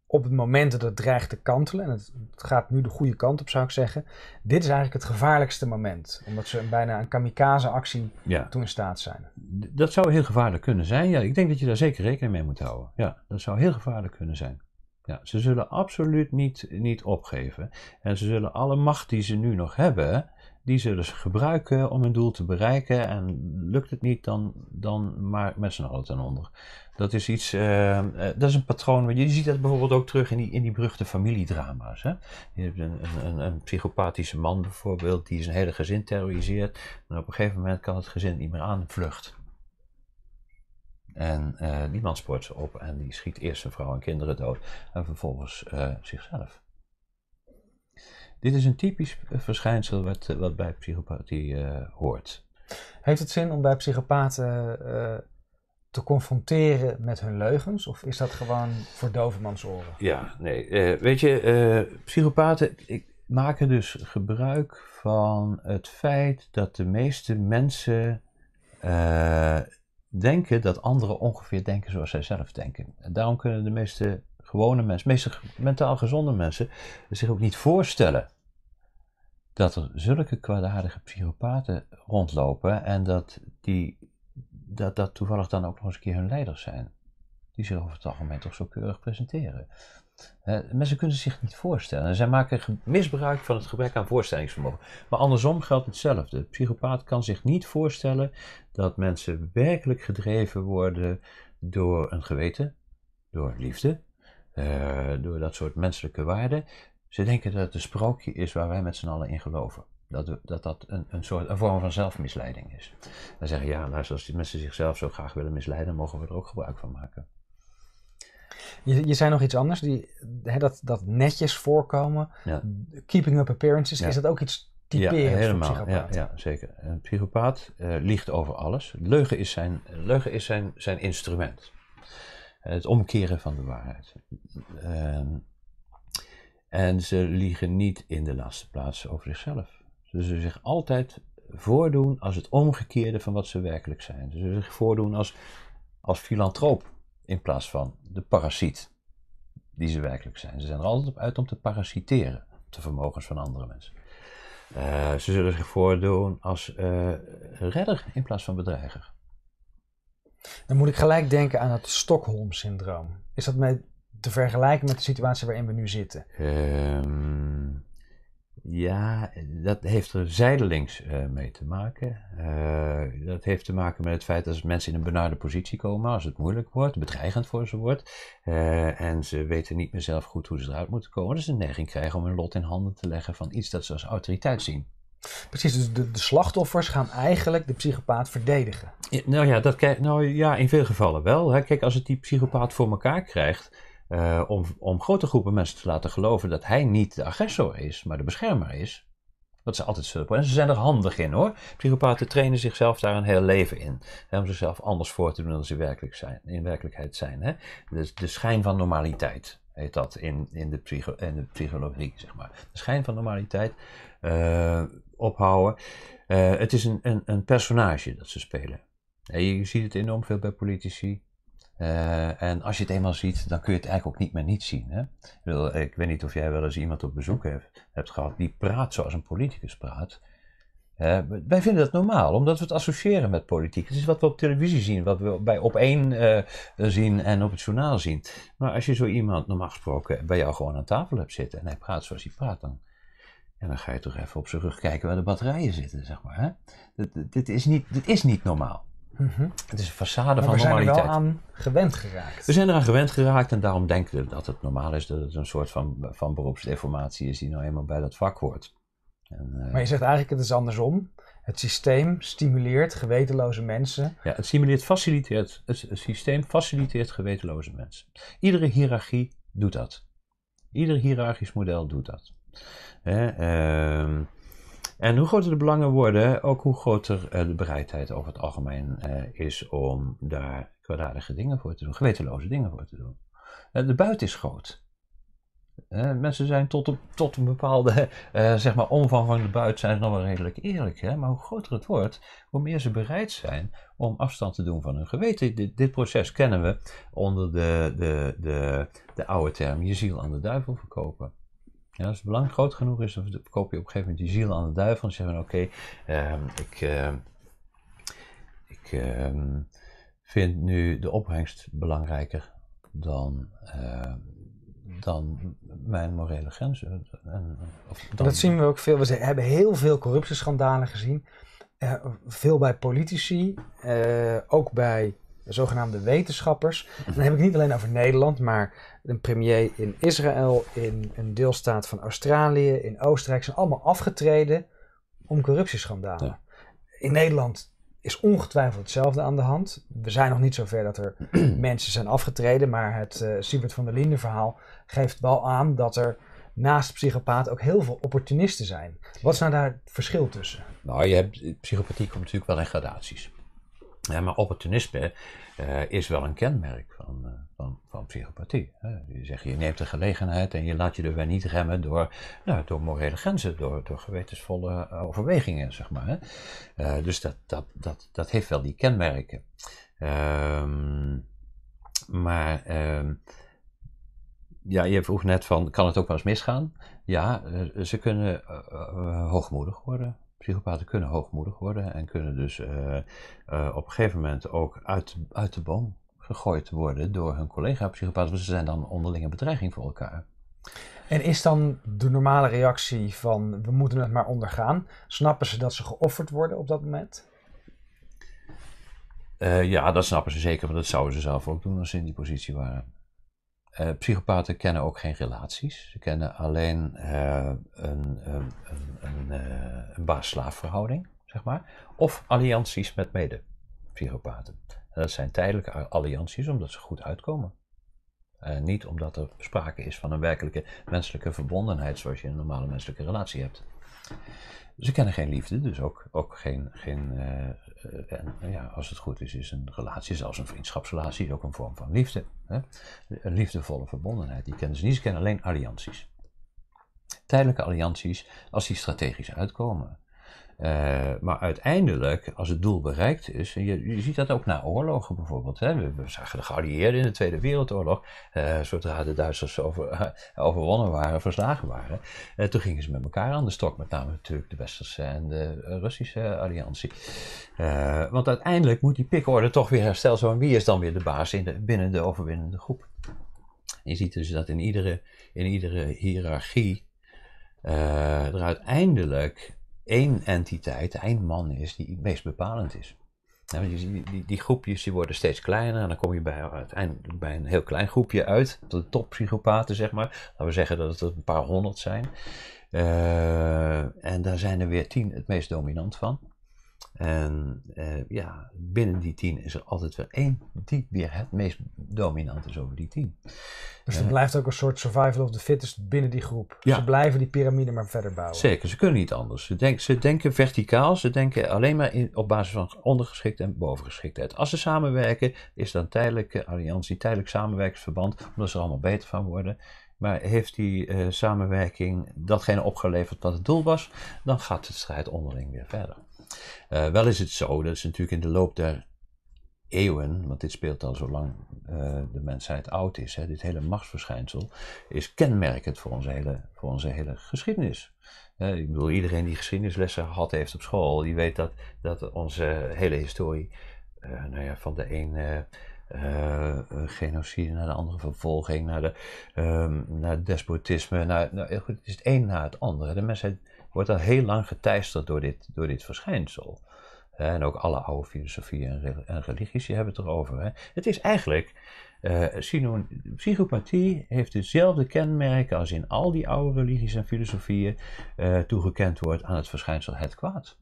op het moment dat het dreigt te kantelen, en het, gaat nu de goede kant op zou ik zeggen, dit is eigenlijk het gevaarlijkste moment. Omdat ze bijna een kamikaze-actie ja. in staat zijn. dat zou heel gevaarlijk kunnen zijn. Ja, ik denk dat je daar zeker rekening mee moet houden. Ja, dat zou heel gevaarlijk kunnen zijn. Ja, ze zullen absoluut niet, niet opgeven. En ze zullen alle macht die ze nu nog hebben, die zullen ze gebruiken om hun doel te bereiken. En lukt het niet, dan, dan maar met z'n allen ten onder. Dat is iets, eh, eh, dat is een patroon. je ziet dat bijvoorbeeld ook terug in die, in die beruchte familiedrama's. Hè? Je hebt een, een, een, psychopathische man bijvoorbeeld, die zijn hele gezin terroriseert. En op een gegeven moment kan het gezin niet meer aan, vlucht. En eh, die man spoort ze op en die schiet eerst zijn vrouw en kinderen dood. En vervolgens uh, zichzelf. Dit is een typisch verschijnsel wat, eh, wat bij psychopathie eh, hoort. Heeft het zin om bij psychopaten eh, te confronteren met hun leugens? Of is dat gewoon voor oren? Ja, nee. weet je, uh, psychopaten maken dus gebruik van het feit dat de meeste mensen denken dat anderen ongeveer denken zoals zij zelf denken. En daarom kunnen de meeste gewone mensen, meestal mentaal gezonde mensen, zich ook niet voorstellen dat er zulke kwaadaardige psychopaten rondlopen en dat die, dat, dat toevallig dan ook nog eens een keer hun leiders zijn. Die zich over het algemeen toch zo keurig presenteren. mensen kunnen zich niet voorstellen. zij maken misbruik van het gebrek aan voorstellingsvermogen. Maar andersom geldt hetzelfde. De psychopaat kan zich niet voorstellen dat mensen werkelijk gedreven worden door een geweten, door liefde, eh, door dat soort menselijke waarden. Ze denken dat het een sprookje is waar wij met z'n allen in geloven. Dat dat, dat een, een, soort, een vorm van zelfmisleiding is. Dan zeggen ja, nou, als die mensen zichzelf zo graag willen misleiden, mogen we er ook gebruik van maken. Je, je zei nog iets anders, die, hè, dat, dat netjes voorkomen, keeping up appearances, is dat ook iets typerends ja, helemaal, psychopaat? Ja, ja, zeker. Een psychopaat eh, liegt over alles. Leugen is zijn, leugen is zijn, zijn instrument. Eh, het omkeren van de waarheid. Ehm, en ze liegen niet in de laatste plaats over zichzelf. Ze zullen zich altijd voordoen als het omgekeerde van wat ze werkelijk zijn. Ze zullen zich voordoen als, als filantroop in plaats van de parasiet die ze werkelijk zijn. Ze zijn er altijd op uit om te parasiteren op de vermogens van andere mensen. Eh, ze zullen zich voordoen als eh, redder in plaats van bedreiger. Dan moet ik gelijk denken aan het Stockholm-syndroom. Is dat met, te vergelijken met de situatie waarin we nu zitten? Ehm, ja, dat heeft er zijdelings eh, mee te maken. Eh, dat heeft te maken met het feit dat mensen in een benarde positie komen, als het moeilijk wordt, bedreigend voor ze wordt, eh, en ze weten niet meer zelf goed hoe ze eruit moeten komen, dus een neiging krijgen om hun lot in handen te leggen van iets dat ze als autoriteit zien. Precies, dus de, slachtoffers gaan eigenlijk de psychopaat verdedigen. nou, ja, dat, nou ja, in veel gevallen wel. Hè. Kijk, als het die psychopaat voor elkaar krijgt eh, om, om grote groepen mensen te laten geloven dat hij niet de agressor is, maar de beschermer is. Dat ze altijd zullen En ze zijn er handig in hoor. Psychopaten trainen zichzelf daar een heel leven in. Hè, om zichzelf anders voor te doen dan ze werkelijk zijn, in werkelijkheid zijn. Hè. De, de schijn van normaliteit heet dat in, in, de, de psychologie, zeg maar. De schijn van normaliteit. Eh, ophouden. Eh, het is een, een, een, personage dat ze spelen. Eh, je ziet het enorm veel bij politici. Eh, en als je het eenmaal ziet, dan kun je het eigenlijk ook niet meer niet zien. Hè? Ik, ik, weet niet of jij wel eens iemand op bezoek hebt gehad die praat zoals een politicus praat. wij vinden dat normaal, omdat we het associëren met politiek. Het is wat we op televisie zien, wat we bij op één zien en op het journaal zien. Maar als je zo iemand normaal gesproken bij jou gewoon aan tafel hebt zitten en hij praat zoals hij praat, dan en dan ga je toch even op zijn rug kijken waar de batterijen zitten, zeg maar. Hè? Dit, dit, is niet, dit is niet normaal. Mhm. Het is een façade van normaliteit. we zijn er aan gewend geraakt. We zijn eraan gewend geraakt en daarom denken we dat het normaal is dat het een soort van, van beroepsdeformatie is die nou eenmaal bij dat vak hoort. En, eh, maar je zegt eigenlijk het is andersom. Het systeem stimuleert gewetenloze mensen. Ja, het stimuleert, faciliteert, het, het systeem faciliteert gewetenloze mensen. Iedere hiërarchie doet dat. Ieder hiërarchisch model doet dat. Ehm, en hoe groter de belangen worden, ook hoe groter eh, de bereidheid over het algemeen eh, is om daar kwaadaardige dingen voor te doen, gewetenloze dingen voor te doen. Eh, de buit is groot. mensen zijn tot een, tot een bepaalde zeg maar omvang van de buit zijn nog wel redelijk eerlijk. Hè? Maar hoe groter het wordt, hoe meer ze bereid zijn om afstand te doen van hun geweten. Dit, dit proces kennen we onder de, de, de, de oude term je ziel aan de duivel verkopen ja als het belang groot genoeg is, dan koop je op een gegeven moment die ziel aan de duivel. En zeggen van oké, ehm, ik, ehm, ik ehm, vind nu de opbrengst belangrijker dan, dan mijn morele grenzen. En, of Dat zien we ook veel. We hebben heel veel corruptieschandalen gezien. Eh, veel bij politici, eh, ook bij de zogenaamde wetenschappers. En dan heb ik niet alleen over Nederland, maar een premier in Israël, in een deelstaat van Australië, in Oostenrijk, zijn allemaal afgetreden om corruptieschandalen. In Nederland is ongetwijfeld hetzelfde aan de hand. We zijn nog niet zover dat er mensen zijn afgetreden, maar het uh, Siebert van der Linden verhaal geeft wel aan dat er naast psychopaten ook heel veel opportunisten zijn. Wat is nou daar het verschil tussen? Nou, je hebt, psychopathie komt natuurlijk wel in gradaties. Ja, maar opportunisme uh, is wel een kenmerk van, uh, van, van, psychopathie. Hè. Je zegt, je neemt de gelegenheid en je laat je er weer niet remmen door, nou, door morele grenzen, door, door gewetensvolle eh, overwegingen, zeg maar. Hè. dus dat, dat, dat, dat heeft wel die kenmerken. Ehm, maar ehm, ja, je vroeg net van, kan het ook wel eens misgaan? Ja, ze kunnen hoogmoedig worden Psychopaten kunnen hoogmoedig worden en kunnen dus eh, eh, op een gegeven moment ook uit, uit de boom gegooid worden door hun collega-psychopaten. Want ze zijn dan onderlinge bedreiging voor elkaar. En is dan de normale reactie van we moeten het maar ondergaan? Snappen ze dat ze geofferd worden op dat moment? Eh, ja, dat snappen ze zeker, want dat zouden ze zelf ook doen als ze in die positie waren. Uh, psychopaten kennen ook geen relaties. Ze kennen alleen eh, een, een, een, eh, een baas-slaafverhouding, zeg maar. Of allianties met mede-psychopaten. dat zijn tijdelijke allianties omdat ze goed uitkomen. niet omdat er sprake is van een werkelijke menselijke verbondenheid zoals je in een normale menselijke relatie hebt. Ze kennen geen liefde, dus ook, ook geen, geen eh, en nou ja, als het goed is, is een relatie, zelfs een vriendschapsrelatie, ook een vorm van liefde. Hè? Een liefdevolle verbondenheid, die kennen ze niet. Ze kennen alleen allianties. Tijdelijke allianties, als die strategisch uitkomen. Eh, maar uiteindelijk, als het doel bereikt is, je, je ziet dat ook na oorlogen bijvoorbeeld. Hè. We, we, zagen de geallieerden in de Tweede Wereldoorlog, eh, zodra de Duitsers over, overwonnen waren, verslagen waren, eh, toen gingen ze met elkaar aan de stok, met name natuurlijk de Westerse en de Russische alliantie. want uiteindelijk moet die pikorde toch weer hersteld zijn. Wie is dan weer de baas in binnen de overwinnende groep? Je ziet dus dat in iedere, in iedere hiërarchie er uiteindelijk één entiteit, één man is die het meest bepalend is. want die, die, die, groepjes die worden steeds kleiner en dan kom je bij, uiteindelijk bij een heel klein groepje uit, de toppsychopaten zeg maar. Laten we zeggen dat het een paar honderd zijn. Eh, en daar zijn er weer tien het meest dominant van. En eh, ja, binnen die tien is er altijd weer één die weer het meest dominant is over die tien. Dus er eh, blijft ook een soort survival of the fittest binnen die groep. Ze blijven die piramide maar verder bouwen. Zeker, ze kunnen niet anders. Ze, denken, ze denken verticaal, ze denken alleen maar in, op basis van ondergeschikt en bovengeschiktheid. Als ze samenwerken, is dan tijdelijke eh, alliantie, tijdelijk samenwerkingsverband, omdat ze er allemaal beter van worden. Maar heeft die samenwerking datgene opgeleverd wat het doel was, dan gaat de strijd onderling weer verder. Eh, wel is het zo, dat is natuurlijk in de loop der eeuwen, want dit speelt al zolang eh, de mensheid oud is, hè, dit hele machtsverschijnsel, is kenmerkend voor onze hele, voor onze hele geschiedenis. Eh, ik bedoel, iedereen die geschiedenislessen gehad heeft op school, die weet dat, dat onze hele historie, nou ja, van de een genocide naar de andere vervolging, naar, de, ehm, naar despotisme, naar, nou, goed, het is het een na het andere. De mensheid wordt al heel lang geteisterd door dit, door dit verschijnsel. En ook alle oude filosofieën en religies hebben het erover. Hè. Het is eigenlijk, uh, psychopathie heeft dezelfde kenmerken als in al die oude religies en filosofieën eh, toegekend wordt aan het verschijnsel het kwaad.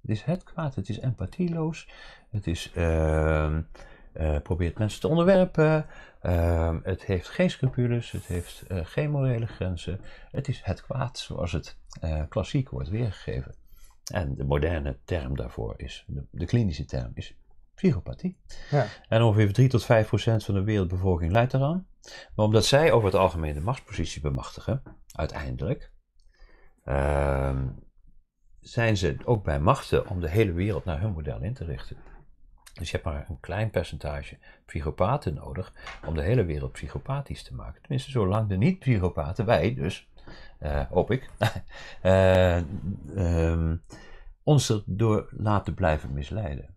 Het is het kwaad, het is empathieloos, het is eh, eh, probeert mensen te onderwerpen. Ehm, het heeft geen scrupules, het heeft eh, geen morele grenzen. Het is het kwaad zoals het eh, klassiek wordt weergegeven. En de moderne term daarvoor is, de, klinische term is psychopathie. Ja. En ongeveer 3 tot 5 procent van de wereldbevolking leidt eraan. Maar omdat zij over het algemeen de machtspositie bemachtigen, uiteindelijk, ehm, zijn ze ook bij machten om de hele wereld naar hun model in te richten. Dus je hebt maar een klein percentage psychopaten nodig om de hele wereld psychopathisch te maken. Tenminste, zolang de niet-psychopaten, wij dus, eh, hoop ik, uh, um, ons erdoor laten blijven misleiden.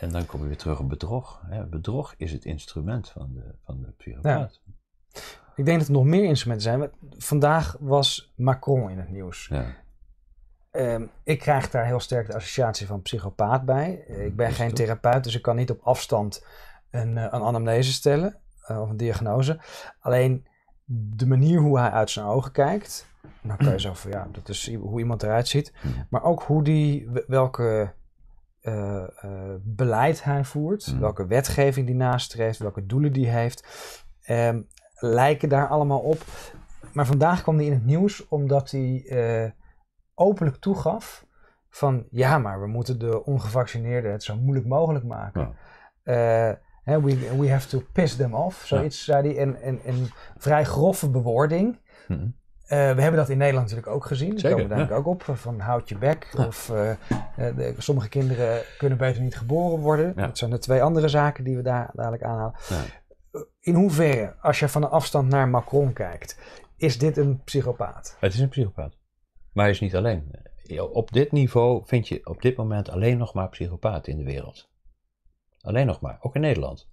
En dan kom je weer terug op bedrog. Hè. Bedrog is het instrument van de, van de psychopaat. Ik denk dat er nog meer instrumenten zijn. Vandaag was Macron in het nieuws. Ja. Ehm, ik krijg daar heel sterk de associatie van psychopaat bij. Eh, mm, ik ben geen therapeut, dus ik kan niet op afstand een, eh, een anamnese stellen eh, of een diagnose. Alleen de manier hoe hij uit zijn ogen kijkt, dan kan je zo van ja, dat is hoe iemand eruit ziet. Maar ook hoe die, welke beleid hij voert, mm. welke wetgeving die nastreeft, welke doelen die heeft, ehm, lijken daar allemaal op. Maar vandaag kwam hij in het nieuws omdat hij openlijk toegaf van ja, maar we moeten de ongevaccineerden het zo moeilijk mogelijk maken. Eh, we, we have to piss them off, zoiets zei hij. En, en, vrij grove bewoording. Mhm. Eh, we hebben dat in Nederland natuurlijk ook gezien. Zeker, komen we daar ook op. Van houd je bek. Of eh, de, sommige kinderen kunnen beter niet geboren worden. Dat zijn de twee andere zaken die we daar dadelijk aanhalen. In hoeverre, als je van de afstand naar Macron kijkt, is dit een psychopaat? Het is een psychopaat. Maar hij is niet alleen. Op dit niveau vind je op dit moment alleen nog maar psychopaten in de wereld. Alleen nog maar, ook in Nederland.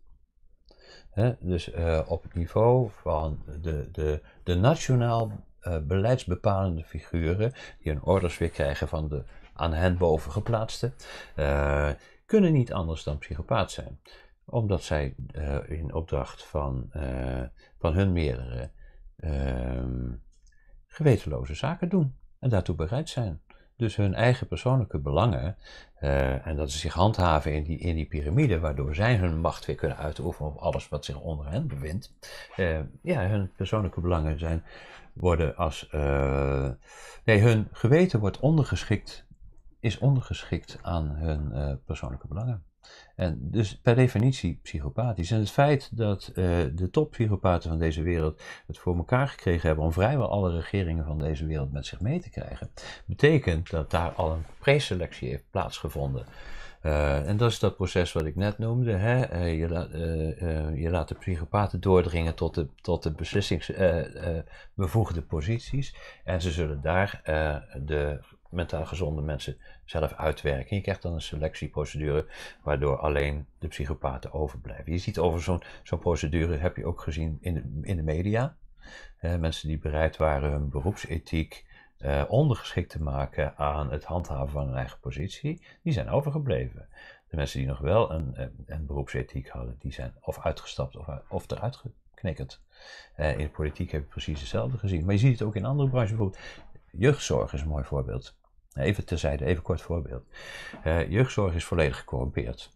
dus eh, op het niveau van de, de, de nationaal eh, beleidsbepalende figuren, die een orders weer krijgen van de aan hen boven geplaatste, eh, kunnen niet anders dan psychopaat zijn. Omdat zij in opdracht van, van hun meerdere ehm, gewetenloze zaken doen en daartoe bereid zijn. Dus hun eigen persoonlijke belangen, eh, en dat ze zich handhaven in die, in die piramide, waardoor zij hun macht weer kunnen uitoefenen op alles wat zich onder hen bevindt. Eh, ja, hun persoonlijke belangen zijn, worden als. Eh, nee, hun geweten wordt ondergeschikt, is ondergeschikt aan hun persoonlijke belangen. En dus per definitie psychopathisch. En het feit dat eh, de toppsychopaten van deze wereld het voor elkaar gekregen hebben om vrijwel alle regeringen van deze wereld met zich mee te krijgen, betekent dat daar al een preselectie heeft plaatsgevonden. Eh, en dat is dat proces wat ik net noemde. Hè? Eh, je, laat, je, laat de psychopaten doordringen tot de, tot de beslissingsbevoegde posities. En ze zullen daar de mentaal gezonde mensen zelf uitwerken. Je krijgt dan een selectieprocedure waardoor alleen de psychopaten overblijven. Je ziet over zo'n zo'n procedure, heb je ook gezien in de, in de media. Eh, mensen die bereid waren hun beroepsethiek eh, ondergeschikt te maken aan het handhaven van hun eigen positie, die zijn overgebleven. De mensen die nog wel een, een, beroepsethiek hadden, die zijn of uitgestapt of, of eruit geknikkerd. Eh, in de politiek heb je precies hetzelfde gezien. Maar je ziet het ook in andere branches. Bijvoorbeeld jeugdzorg is een mooi voorbeeld. Even terzijde, even kort voorbeeld. Eh, jeugdzorg is volledig gecorrumpeerd.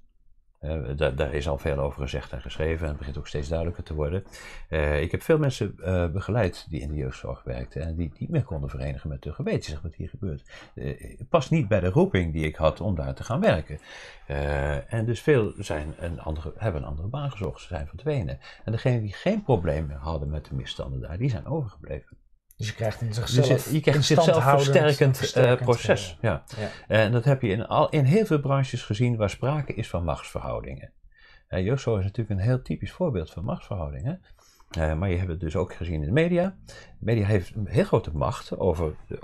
Eh, daar is al veel over gezegd en geschreven en het begint ook steeds duidelijker te worden. Eh, ik heb veel mensen begeleid die in de jeugdzorg werkten en die niet meer konden verenigen met de geweten, zeg wat hier gebeurt. Het past niet bij de roeping die ik had om daar te gaan werken. en dus veel zijn een andere, hebben een andere baan gezocht, ze zijn verdwenen. En degenen die geen probleem hadden met de misstanden daar, die zijn overgebleven. Dus je krijgt een dus zichzelf, krijgt een zelfversterkend eh, versterkend, proces. Ja. En dat heb je in, al, in heel veel branches gezien waar sprake is van machtsverhoudingen. Uh, is natuurlijk een heel typisch voorbeeld van machtsverhoudingen. Eh, maar je hebt het dus ook gezien in de media. De media heeft een heel grote macht over. de,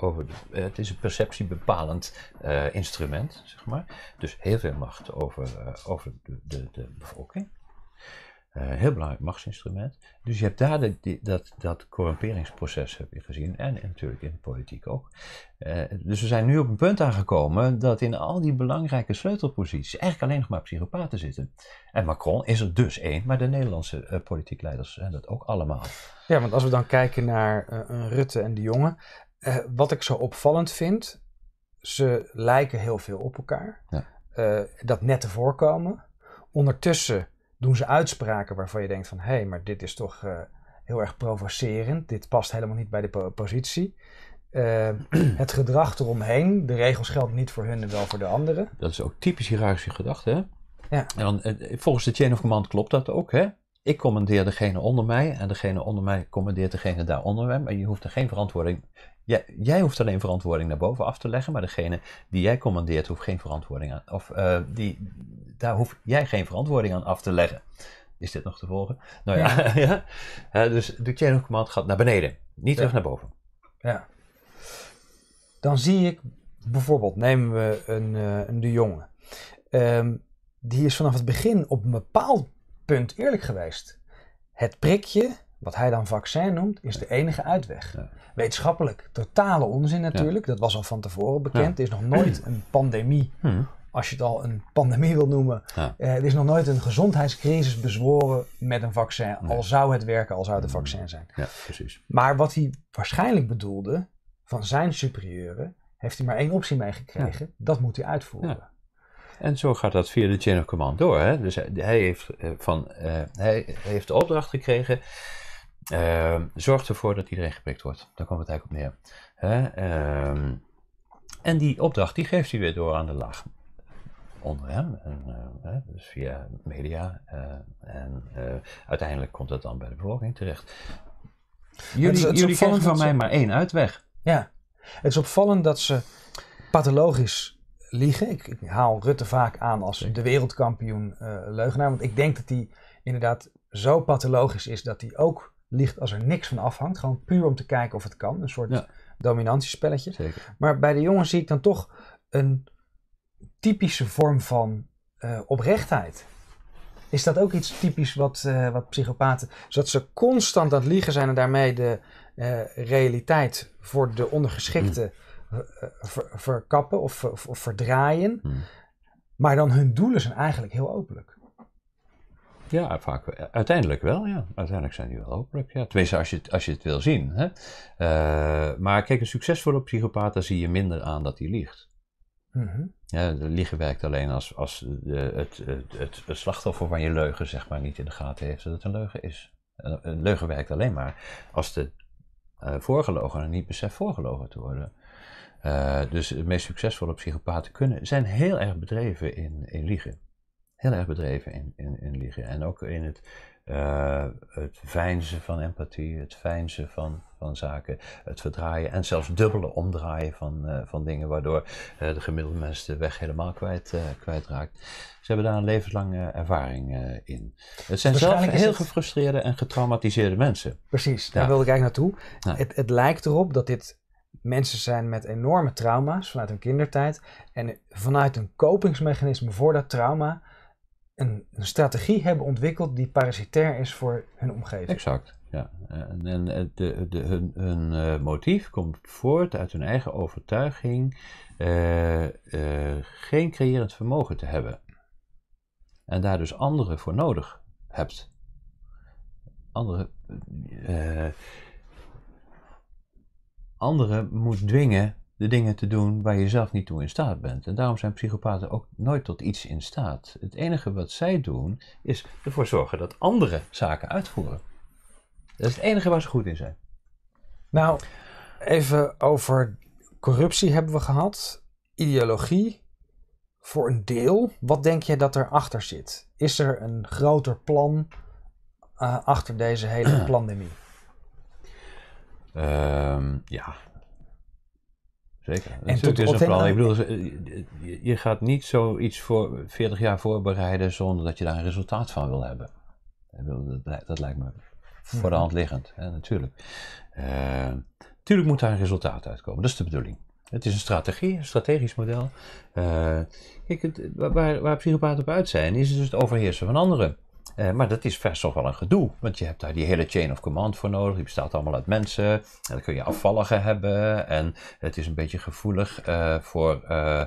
eh, het is een perceptiebepalend uh, instrument, zeg maar. Dus heel veel macht over, over de, de, de bevolking. Eh, heel belangrijk machtsinstrument. Dus je hebt daar dat, dat corrumperingsproces heb je gezien en, en natuurlijk in de politiek ook. Eh, dus we zijn nu op een punt aangekomen dat in al die belangrijke sleutelposities eigenlijk alleen nog maar psychopaten zitten. En Macron is er dus één, maar de Nederlandse uh, politiek leiders zijn dat ook allemaal. Ja, want als we dan kijken naar Rutte en de jongen, wat ik zo opvallend vind, ze lijken heel veel op elkaar. Ja. dat nette voorkomen. Ondertussen doen ze uitspraken waarvan je denkt van... hé, hey, maar dit is toch eh, heel erg provocerend. Dit past helemaal niet bij de positie. Eh, het gedrag eromheen. De regels gelden niet voor hun en wel voor de anderen. Dat is ook typisch hierarchische gedachte, hè? Ja. En dan, eh, volgens de chain of command klopt dat ook, hè? Ik commandeer degene onder mij en degene onder mij commandeert degene daaronder Maar je hoeft er geen verantwoording Jij, jij, hoeft alleen verantwoording naar boven af te leggen, maar degene die jij commandeert hoeft geen verantwoording aan. Of eh, die, daar hoef jij geen verantwoording aan af te leggen. Is dit nog te volgen? Nou ja, ja. dus de chain of command gaat naar beneden, niet terug naar boven. Ja. Dan zie ik bijvoorbeeld, nemen we een, eh, een de jongen. Ehm, die is vanaf het begin op een bepaald punt eerlijk geweest. Het prikje wat hij dan vaccin noemt, is de enige uitweg. Wetenschappelijk totale onzin natuurlijk. Dat was al van tevoren bekend. Er is nog nooit een pandemie, hmm. als je het al een pandemie wil noemen. Ja. Eh, er is nog nooit een gezondheidscrisis bezworen met een vaccin. Al zou het werken, al zou het een hmm. vaccin zijn. Ja, precies. Maar wat hij waarschijnlijk bedoelde van zijn superieuren, heeft hij maar één optie meegekregen. Dat moet hij uitvoeren. En zo gaat dat via de chain of command door. Hè? Dus hij heeft, eh, van, eh, hij heeft de opdracht gekregen Ehm, Zorgt ervoor dat iedereen geprikt wordt. Daar komt het eigenlijk op neer. Ehm, en die opdracht die geeft hij weer door aan de laag onder hem. En, eh, dus via media. Eh, en eh, uiteindelijk komt dat dan bij de bevolking terecht. Jullie, het jullie van mij maar één uitweg. Ja, het is opvallend dat ze pathologisch liegen. Ik, ik haal Rutte vaak aan als de wereldkampioen leugenaar. Want ik denk dat hij inderdaad zo pathologisch is dat hij ook ligt als er niks van afhangt. Gewoon puur om te kijken of het kan. Een soort dominantiespelletje. Maar bij de jongen zie ik dan toch een typische vorm van eh, oprechtheid. Is dat ook iets typisch wat, uh, wat psychopaten. Zodat ze constant aan het liegen zijn en daarmee de eh, realiteit voor de ondergeschikte hmm. verkappen of, of, verdraaien. Hmm. Maar dan hun doelen zijn eigenlijk heel openlijk. Ja, vaak, uiteindelijk wel, ja. Uiteindelijk zijn die wel hopelijk, ja. Tenminste, als je, als je het wil zien. Hè. Eh, maar kijk, een succesvolle psychopaat, daar zie je minder aan dat hij liegt. Mm -hmm. ja, liegen werkt alleen als, als de, het, het, het, slachtoffer van je leugen zeg maar, niet in de gaten heeft dat het een leugen is. Een, leugen werkt alleen maar als de uh, voorgelogen niet beseft voorgelogen te worden. Eh, dus de meest succesvolle psychopaten kunnen, zijn heel erg bedreven in, in liegen heel erg bedreven in, in, in liggen. En ook in het, uh, het veinzen van empathie, het veinzen van, van zaken, het verdraaien en zelfs dubbele omdraaien van, eh, van dingen, waardoor eh, de gemiddelde mens de weg helemaal kwijt, kwijtraakt. Ze hebben daar een levenslange ervaring in. Het zijn zelf heel gefrustreerde en getraumatiseerde mensen. Precies, daar wilde ik eigenlijk naartoe. Het, het lijkt erop dat dit mensen zijn met enorme trauma's vanuit hun kindertijd. En vanuit een kopingsmechanisme voor dat trauma een, een, strategie hebben ontwikkeld die parasitair is voor hun omgeving. Exact. Ja. En, en de, de, hun, hun eh, motief komt voort uit hun eigen overtuiging eh, eh, geen creërend vermogen te hebben. En daar dus anderen voor nodig hebt. Anderen, anderen moet dwingen de dingen te doen waar je zelf niet toe in staat bent. En daarom zijn psychopaten ook nooit tot iets in staat. Het enige wat zij doen is ervoor zorgen dat anderen zaken uitvoeren. Dat is het enige waar ze goed in zijn. Nou, even over corruptie hebben we gehad. Ideologie voor een deel. Wat denk je dat erachter zit? Is er een groter plan eh, achter deze hele pandemie? Ehm, ja, Zeker. En tot is plan. ik bedoel, je gaat niet zoiets voor 40 jaar voorbereiden zonder dat je daar een resultaat van wil hebben. Dat, lijkt me voor de mhm. hand liggend, hè, natuurlijk. Uh, eh, natuurlijk moet daar een resultaat uitkomen, dat is de bedoeling. Het is een strategie, een strategisch model. Eh, waar, waar psychopaten op uit zijn, is het dus het overheersen van anderen. Eh, maar dat is best wel een gedoe, want je hebt daar die hele chain of command voor nodig. Die bestaat allemaal uit mensen. En dan kun je afvalligen hebben. En het is een beetje gevoelig eh, voor eh,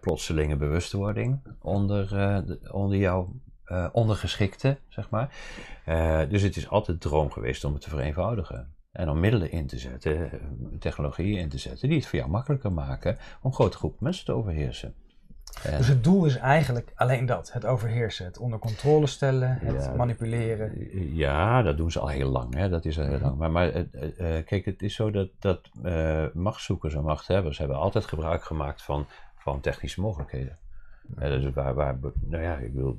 plotselinge bewustwording onder, de, onder jouw ondergeschikte, zeg maar. dus het is altijd droom geweest om het te vereenvoudigen. En om middelen in te zetten, technologieën in te zetten, die het voor jou makkelijker maken om grote groepen mensen te overheersen. Dus het doel is eigenlijk alleen dat: het overheersen, het onder controle stellen, het manipuleren. Ja, dat doen ze al heel lang. Hè? Dat is al heel lang. Maar, maar eh, eh, eh, kijk, het is zo dat, dat uh, machtzoekers en machthebbers hebben altijd gebruik gemaakt van, van technische mogelijkheden. Dus waar, waar, nou ja, ik wil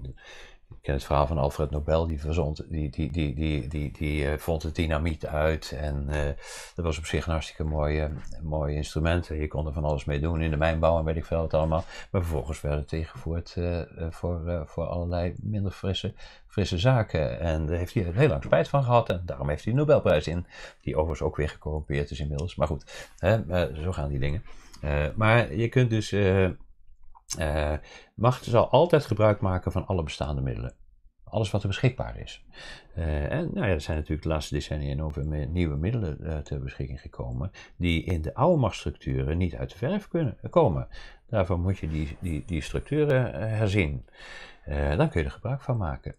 ik ken het verhaal van Alfred Nobel, die, verzond, die, die, die, die, die, die, eh, vond de dynamiet uit. En eh, dat was op zich een hartstikke mooie, mooie instrument. Je kon er van alles mee doen in de mijnbouw en weet ik veel wat allemaal. Maar vervolgens werd het tegengevoerd eh, voor, voor allerlei minder frisse, frisse zaken. En daar heeft hij er heel lang spijt van gehad. En daarom heeft hij de Nobelprijs in. Die overigens ook weer gecorrumpeerd is inmiddels. Maar goed, hè, zo gaan die dingen. maar je kunt dus eh, macht zal altijd gebruik maken van alle bestaande middelen. Alles wat er beschikbaar is. Eh, en nou ja, er zijn natuurlijk de laatste decennia enorm veel nieuwe middelen uh, ter beschikking gekomen. die in de oude machtsstructuren niet uit de verf kunnen komen. Daarvoor moet je die, die, die structuren herzien. dan kun je er gebruik van maken.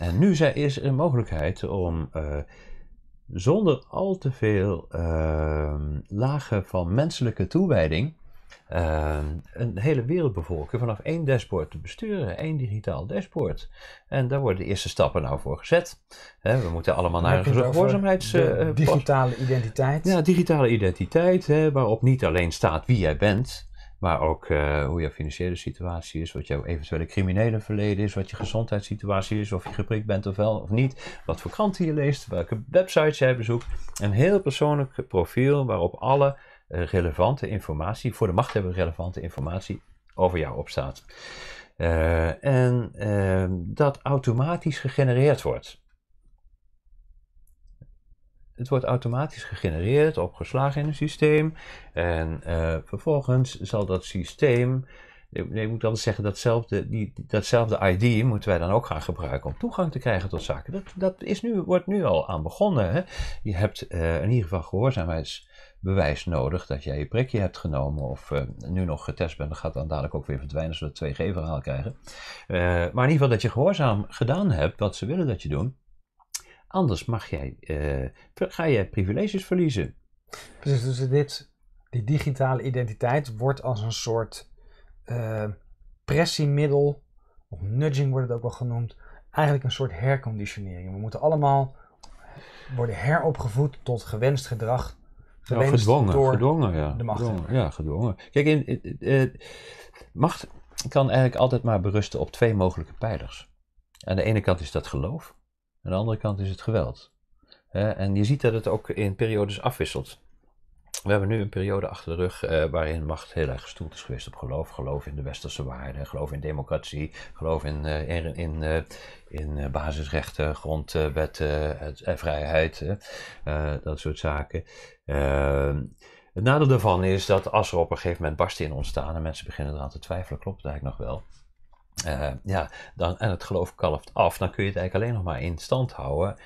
En nu is er een mogelijkheid om zonder al te veel ehm, lagen van menselijke toewijding Ehm, een hele wereldbevolking vanaf één dashboard te besturen, één digitaal dashboard. En daar worden de eerste stappen nou voor gezet. we moeten allemaal naar een gehoorzaamheids... Eh, eh, digitale identiteit. Ja, digitale identiteit, waarop niet alleen staat wie jij bent, maar ook eh, hoe jouw financiële situatie is, wat jouw eventuele criminele verleden is, wat je gezondheidssituatie is, of je geprikt bent of wel of niet, wat voor kranten je leest, welke websites jij bezoekt. Een heel persoonlijk profiel waarop alle eh, relevante informatie, voor de macht hebben relevante informatie over jou opstaat. Eh, en ehm, dat automatisch gegenereerd wordt. Het wordt automatisch gegenereerd, opgeslagen in een systeem. En eh, vervolgens zal dat systeem. Nee, ik moet altijd zeggen, datzelfde, die, datzelfde ID moeten wij dan ook gaan gebruiken om toegang te krijgen tot zaken. Dat, dat is nu, wordt nu al aan begonnen. Hè? Je hebt in ieder geval gehoorzaamheids bewijs nodig dat jij je prikje hebt genomen of eh, nu nog getest bent. dan gaat dan dadelijk ook weer verdwijnen, zodat we het 2G-verhaal krijgen. Eh, maar in ieder geval dat je gehoorzaam gedaan hebt wat ze willen dat je doet. Anders mag jij, eh, ga je privileges verliezen. Precies, dus dit, die digitale identiteit wordt als een soort pressiemiddel, of nudging wordt het ook wel genoemd, eigenlijk een soort herconditionering. We moeten allemaal worden heropgevoed tot gewenst gedrag ja, gedwongen, gedwongen, ja. Gedwongen, ja, gedwongen. Kijk, in, eh, macht kan eigenlijk altijd maar berusten op twee mogelijke pijlers. Aan de ene kant is dat geloof, aan de andere kant is het geweld. en je ziet dat het ook in periodes afwisselt we hebben nu een periode achter de rug eh, waarin macht heel erg gestoeld is geweest op geloof. Geloof in de westerse waarden, geloof in democratie, geloof in, uh, in, in, eh, basisrechten, grondwetten, vrijheid, dat soort zaken. Ehm, het nadeel daarvan is dat als er op een gegeven moment barsten in ontstaan en mensen beginnen eraan te twijfelen, klopt het eigenlijk nog wel? ja, dan, en het geloof kalft af, dan kun je het eigenlijk alleen nog maar in stand houden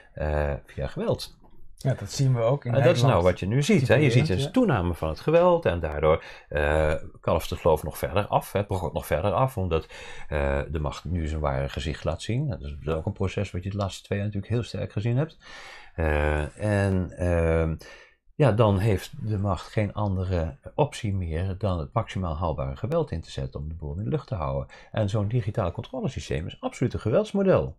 via geweld. Ja, dat zien we ook in eh, Dat is nou wat je nu ziet. Hè? Je ziet een toename van het geweld en daardoor uh, eh, kalft het geloof nog verder af. Het begon nog verder af, omdat eh, de macht nu zijn ware gezicht laat zien. Dat is dus ook een proces wat je de laatste twee jaar natuurlijk heel sterk gezien hebt. en ehm, ja, dan heeft de macht geen andere optie meer dan het maximaal haalbare geweld in te zetten om de boel in de lucht te houden. En zo'n digitaal controlesysteem is absoluut een geweldsmodel.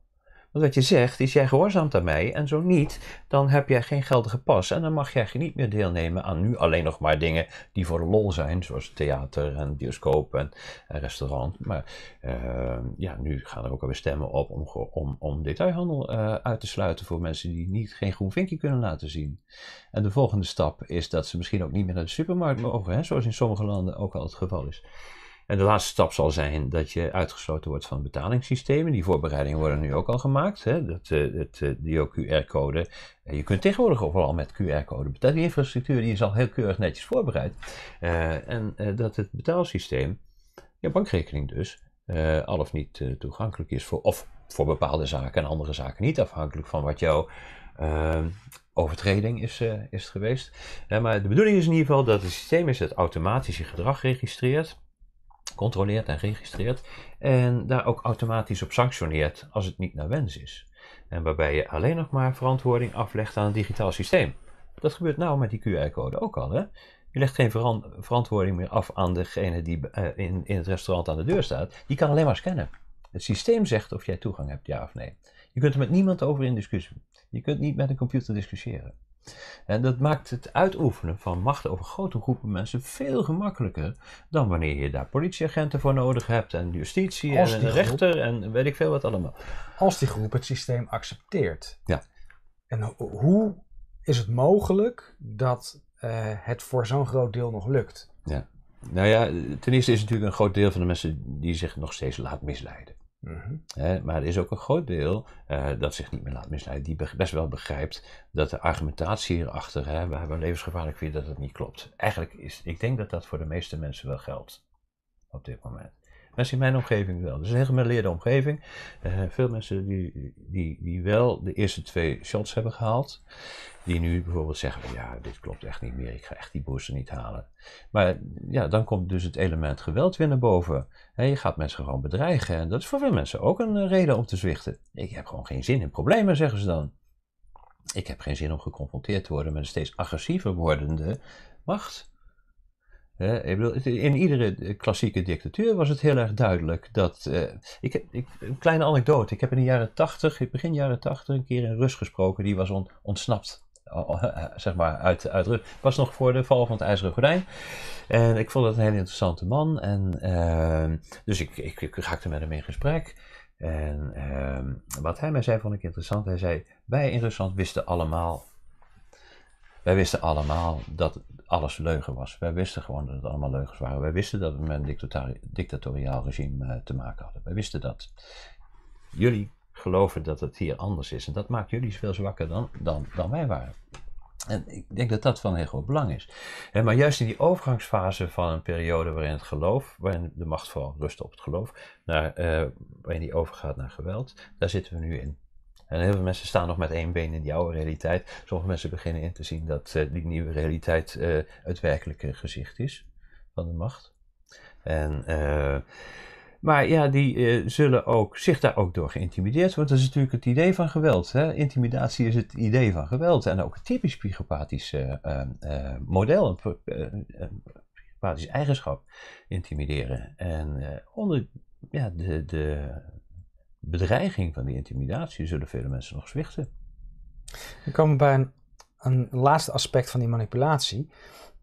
Want wat je zegt is, jij gehoorzaamt aan mij en zo niet, dan heb jij geen geldige pas en dan mag jij niet meer deelnemen aan nu alleen nog maar dingen die voor lol zijn, zoals theater en bioscoop en, restaurant. Maar ehm, ja, nu gaan er ook alweer stemmen op om, om, om detailhandel eh, uit te sluiten voor mensen die niet, geen groen vinkje kunnen laten zien. En de volgende stap is dat ze misschien ook niet meer naar de supermarkt mogen, hè, zoals in sommige landen ook al het geval is. En de laatste stap zal zijn dat je uitgesloten wordt van betalingssystemen. Die voorbereidingen worden nu ook al gemaakt. Hè? Dat, eh, het, eh, die QR-code. Eh, je kunt tegenwoordig overal met QR-code betalen. Die infrastructuur die is al heel keurig netjes voorbereid. en dat het betaalsysteem, je bankrekening dus, uh, al of niet toegankelijk is. Voor, of voor bepaalde zaken en andere zaken niet, afhankelijk van wat jouw ehm, overtreding is, is geweest. maar de bedoeling is in ieder geval dat het systeem is dat automatisch je gedrag registreert controleert en registreert en daar ook automatisch op sanctioneert als het niet naar wens is. En waarbij je alleen nog maar verantwoording aflegt aan een digitaal systeem. Dat gebeurt nou met die QR-code ook al. Hè? Je legt geen veran verantwoording meer af aan degene die eh, in, in het restaurant aan de deur staat. Die kan alleen maar scannen. Het systeem zegt of jij toegang hebt, ja of nee. Je kunt er met niemand over in discussie. Je kunt niet met een computer discussiëren. En dat maakt het uitoefenen van macht over grote groepen mensen veel gemakkelijker dan wanneer je daar politieagenten voor nodig hebt en justitie en een rechter en weet ik veel wat allemaal. Als die groep het systeem accepteert. Ja. En hoe is het mogelijk dat eh, het voor zo'n groot deel nog lukt? Ja. Nou ja, ten eerste is het natuurlijk een groot deel van de mensen die zich nog steeds laat misleiden. Mhm. maar er is ook een groot deel eh, dat zich niet meer laat misleiden, die best wel begrijpt dat de argumentatie hierachter, hè, we hebben levensgevaarlijk weer, dat het niet klopt. Eigenlijk is, ik denk dat dat voor de meeste mensen wel geldt op dit moment. Mensen in mijn omgeving wel. Dus is een gemeleerde omgeving. Uh, veel mensen die, die, die wel de eerste twee shots hebben gehaald, die nu bijvoorbeeld zeggen: Ja, dit klopt echt niet meer, ik ga echt die booster niet halen. Maar ja, dan komt dus het element geweld weer naar boven. En je gaat mensen gewoon bedreigen. En dat is voor veel mensen ook een eh, reden om te zwichten. Ik heb gewoon geen zin in problemen, zeggen ze dan. Ik heb geen zin om geconfronteerd te worden met een steeds agressiever wordende macht in iedere klassieke dictatuur was het heel erg duidelijk dat. Eh, ik, ik, een kleine anekdote. Ik heb in de jaren 80, begin jaren 80, een keer een Rus gesproken. Die was ontsnapt, eh, eh, zeg maar, uit, uit Rus. Was nog voor de val van het IJzeren Gordijn. En ik vond dat een hele interessante man. En, ehm, dus ik, ik, ik raakte met hem in gesprek. En ehm, wat hij mij zei, vond ik interessant. Hij zei: Wij in Rusland wisten allemaal wij wisten allemaal dat alles leugen was. Wij wisten gewoon dat het allemaal leugens waren. Wij wisten dat we met een dictatoriaal regime eh, te maken hadden. Wij wisten dat. Jullie geloven dat het hier anders is. En dat maakt jullie veel zwakker dan, dan, dan wij waren. En ik denk dat dat van heel groot belang is. maar juist in die overgangsfase van een periode waarin het geloof, waarin de macht vooral rust op het geloof, naar, eh, waarin die overgaat naar geweld, daar zitten we nu in. En heel veel mensen staan nog met één been in die oude realiteit. Sommige mensen beginnen in te zien dat eh, die nieuwe realiteit uh, het werkelijke gezicht is van de macht. En, eh, maar ja, die zullen ook, zich daar ook door geïntimideerd Want dat is natuurlijk het idee van geweld. Hè? Intimidatie is het idee van geweld. En ook een typisch psychopathisch model, een psychopathisch eigenschap. Intimideren. En onder ja, de, de bedreiging, van die intimidatie, zullen vele mensen nog zwichten. Dan komen we bij een, een laatste aspect van die manipulatie: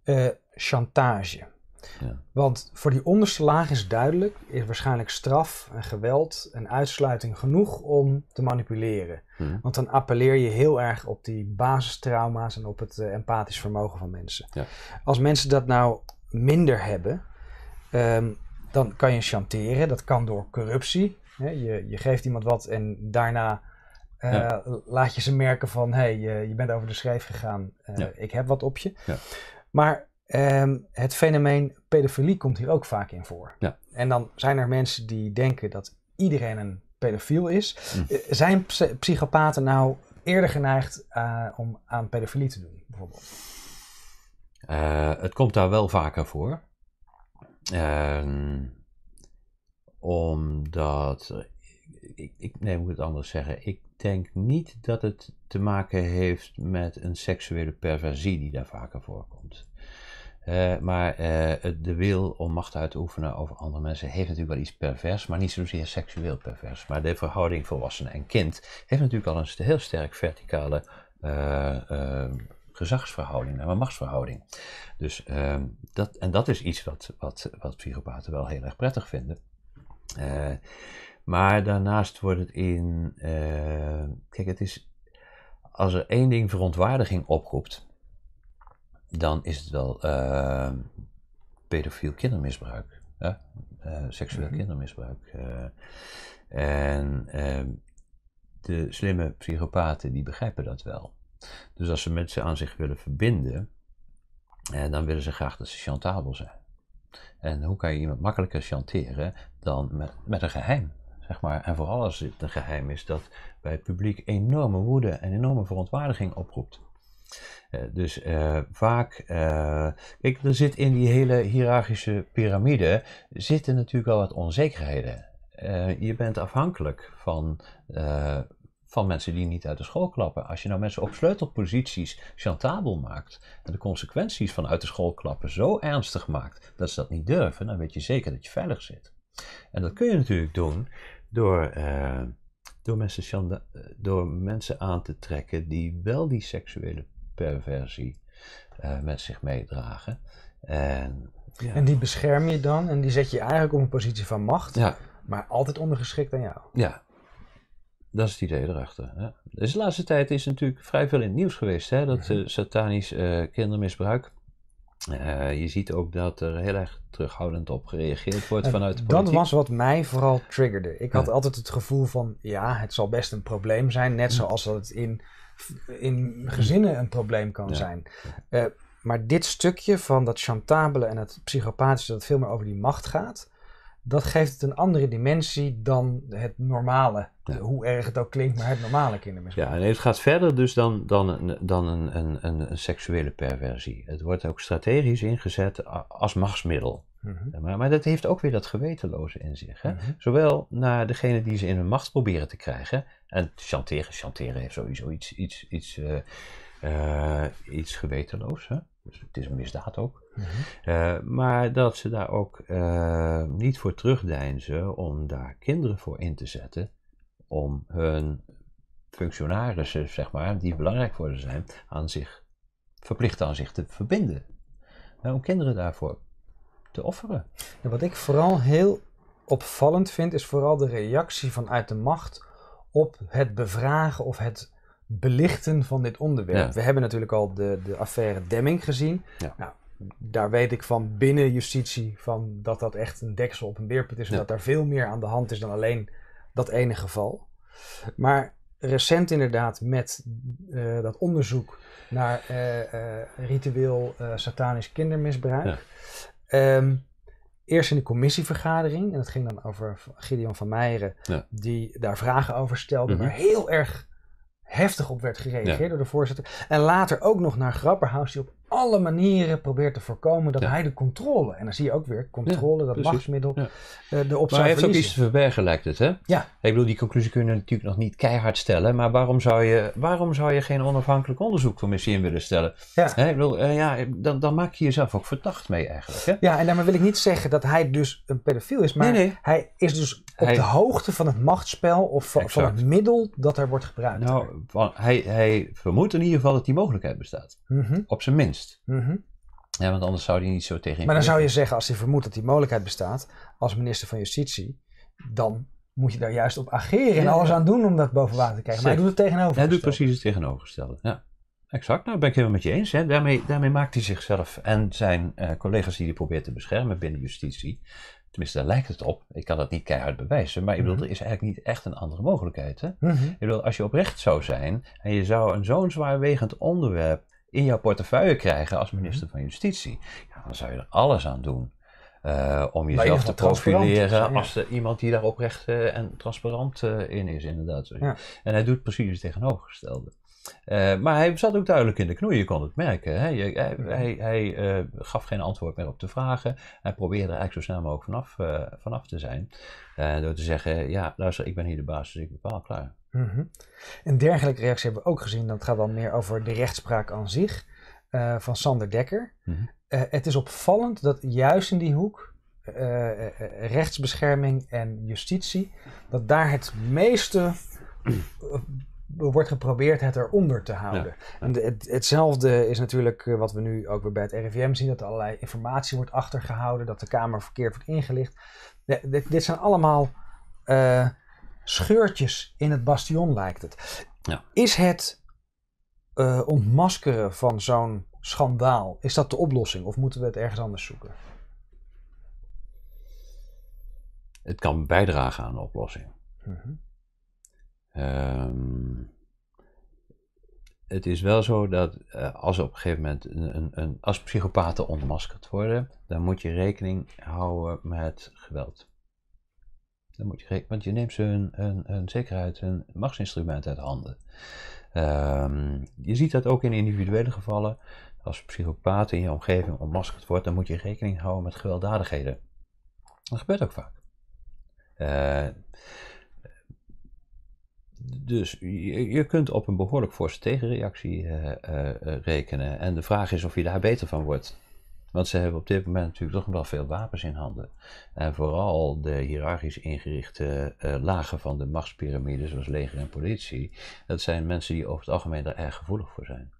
eh, chantage. Ja. Want voor die onderste laag is duidelijk, is waarschijnlijk straf en geweld en uitsluiting genoeg om te manipuleren. Hmm. Want dan appelleer je heel erg op die basistrauma's en op het eh, empathisch vermogen van mensen. Ja. Als mensen dat nou minder hebben, ehm, dan kan je chanteren. Dat kan door corruptie. Je, je geeft iemand wat en daarna eh, laat je ze merken van hey, je, je bent over de schreef gegaan, eh, ik heb wat op je. Ja. Maar ehm, het fenomeen pedofilie komt hier ook vaak in voor. En dan zijn er mensen die denken dat iedereen een pedofiel is. Hm. Eh, zijn psychopaten nou eerder geneigd om aan pedofilie te doen, bijvoorbeeld? het komt daar wel vaker voor. Ehm omdat, ik, ik, moet het anders zeggen. Ik denk niet dat het te maken heeft met een seksuele perversie die daar vaker voorkomt. Eh, maar eh, de wil om macht uit te oefenen over andere mensen heeft natuurlijk wel iets pervers, maar niet zozeer seksueel pervers. Maar de verhouding volwassenen en kind heeft natuurlijk al een heel sterk verticale eh, ehm, gezagsverhouding, een machtsverhouding. Dus, ehm, dat, en dat is iets wat, wat, wat psychopaten wel heel erg prettig vinden. Eh, maar daarnaast wordt het in. Eh, kijk, het is. Als er één ding verontwaardiging oproept, dan is het wel eh, pedofiel kindermisbruik. seksueel mhm. kindermisbruik. en ehm, de slimme psychopaten die begrijpen dat wel. Dus als ze mensen aan zich willen verbinden, dan willen ze graag dat ze chantabel zijn. En hoe kan je iemand makkelijker chanteren dan met, met een geheim? Zeg maar. En vooral als het een geheim is dat bij het publiek enorme woede en enorme verontwaardiging oproept. Eh, dus eh, vaak, eh, kijk, er zit in die hele hiërarchische piramide zitten natuurlijk al wat onzekerheden. je bent afhankelijk van van mensen die niet uit de school klappen. Als je nou mensen op sleutelposities chantabel maakt en de consequenties van uit de school klappen zo ernstig maakt dat ze dat niet durven, dan weet je zeker dat je veilig zit. En dat kun je natuurlijk doen door, eh, eh, door, mensen, aan te trekken die wel die seksuele perversie eh, met zich meedragen. En, en die bescherm je dan en die zet je eigenlijk op een positie van macht. Maar altijd ondergeschikt aan jou. Ja, dat is het idee erachter. Dus de laatste tijd is natuurlijk vrij veel in het nieuws geweest, hè, dat mhm. eh, satanisch eh, kindermisbruik. Eh, je ziet ook dat er heel erg terughoudend op gereageerd wordt vanuit de politiek. Dat was wat mij vooral triggerde. Ik had altijd het gevoel van, ja, het zal best een probleem zijn. Net mhm. zoals dat het in, in gezinnen een probleem kan zijn. maar dit stukje van dat chantabele en het psychopathische, dat veel meer over die macht gaat dat geeft het een andere dimensie dan het normale. Hoe erg het ook klinkt, maar het normale kindermisbruik. Ja, en het gaat verder dus dan, dan, een, dan een, een, een, seksuele perversie. Het wordt ook strategisch ingezet als machtsmiddel. Mhm. maar, maar, dat heeft ook weer dat gewetenloze in zich. Hè? Mhm. Zowel naar degene die ze in hun macht proberen te krijgen. En chanteren, chanteren heeft sowieso iets, iets, iets eh, eh, iets gewetenloos. Hè? Dus het is een misdaad ook. Mhm. Eh, maar dat ze daar ook eh, niet voor terugdeinzen om daar kinderen voor in te zetten. Om hun functionarissen, zeg maar, die belangrijk voor ze zijn, aan zich, verplicht aan zich te verbinden. om kinderen daarvoor te offeren. wat ik vooral heel opvallend vind, is vooral de reactie vanuit de macht op het bevragen of het belichten van dit onderwerp. We hebben natuurlijk al de, de affaire Demming gezien. Nou, daar weet ik van binnen justitie van dat dat echt een deksel op een beerput is. En dat daar veel meer aan de hand is dan alleen dat ene geval. Maar recent inderdaad met eh, dat onderzoek naar eh, eh, ritueel satanisch kindermisbruik. Ehm, eerst in de commissievergadering, en dat ging dan over Gideon van Meijeren, die daar vragen over stelde, mhm. maar heel erg heftig op werd gereageerd door de voorzitter. En later ook nog naar Grapperhaus, die op alle manieren probeert te voorkomen dat hij de controle. En dan zie je ook weer controle, dat machtsmiddel, de eh, opzet. Maar heeft iets te verbergen, lijkt het, hè? Ja. Ik bedoel, die conclusie kunnen natuurlijk nog niet keihard stellen. Maar waarom zou je, waarom zou je geen onafhankelijk onderzoek onderzoekcommissie in willen stellen? Ja. Hè? Ik bedoel, eh, ja, dan, dan maak je jezelf ook verdacht mee eigenlijk. Hè? Ja, en daarmee wil ik niet zeggen dat hij dus een pedofiel is. Maar hij is dus op de hoogte van het machtsspel of van, het middel dat er wordt gebruikt. Nou, hij, hij vermoedt in ieder geval dat die mogelijkheid bestaat. Mhm. Op zijn minst. Mhm. ja, want anders zou die niet zo tegen. Maar dan zou je zeggen, als hij vermoedt dat die mogelijkheid bestaat, als minister van Justitie, dan moet je daar juist op ageren en alles aan doen om dat boven water te krijgen. Maar hij doet het tegenovergestelde. Hij doet precies het tegenovergestelde. Ja. Exact, nou ben ik helemaal met je eens. Hè. Daarmee, daarmee, maakt hij zichzelf en zijn eh, collega's die hij probeert te beschermen binnen justitie. Tenminste, daar lijkt het op. Ik kan dat niet keihard bewijzen. Maar bedoel, mhm. er is eigenlijk niet echt een andere mogelijkheid. Hè? Mhm. Ik bedoel, als je oprecht zou zijn en je zou een zo'n zwaarwegend onderwerp in jouw portefeuille krijgen als minister mhm. van Justitie. Ja, dan zou je er alles aan doen. Eh, om jezelf te profileren als iemand die daar oprecht eh, en transparant eh, in is, inderdaad. En hij doet precies het tegenovergestelde. maar hij zat ook duidelijk in de knoei, je kon het merken. Hè? hij, hij, gaf geen antwoord meer op de vragen. Hij probeerde er eigenlijk zo snel mogelijk vanaf, vanaf te zijn. door te zeggen, ja luister, ik ben hier de baas, dus ik bepaal, klaar. Mhm. Een dergelijke reactie hebben we ook gezien. Dat gaat dan meer over de rechtspraak aan zich eh, van Sander Dekker. Mhm. Eh, het is opvallend dat juist in die hoek eh, rechtsbescherming en justitie, dat daar het meeste wordt geprobeerd het eronder te houden. En hetzelfde is natuurlijk wat we nu ook weer bij het RIVM zien: dat allerlei informatie wordt achtergehouden, dat de Kamer verkeerd wordt ingelicht. dit, zijn allemaal scheurtjes in het bastion lijkt het. Ja. Is het eh, ontmaskeren van zo'n schandaal, is dat de oplossing of moeten we het ergens anders zoeken? Het kan bijdragen aan de oplossing. Mhm. Ehm, het is wel zo dat uh, als op een gegeven moment een, een, als psychopaten ontmaskerd worden, dan moet je rekening houden met geweld. Dan moet je, want je neemt ze een, een, zekerheid, een machtsinstrument uit handen. Ehm, je ziet dat ook in individuele gevallen. Als psychopaat in je omgeving ontmaskerd wordt, dan moet je rekening houden met gewelddadigheden. Dat gebeurt ook vaak. Ehm, dus je, je, kunt op een behoorlijk forse tegenreactie eh, eh, eh, rekenen. En de vraag is of je daar beter van wordt. Want ze hebben op dit moment natuurlijk toch wel veel wapens in handen. En vooral de hiërarchisch ingerichte eh, lagen van de machtspyramide, zoals leger en politie, dat zijn mensen die over het algemeen daar erg gevoelig voor zijn.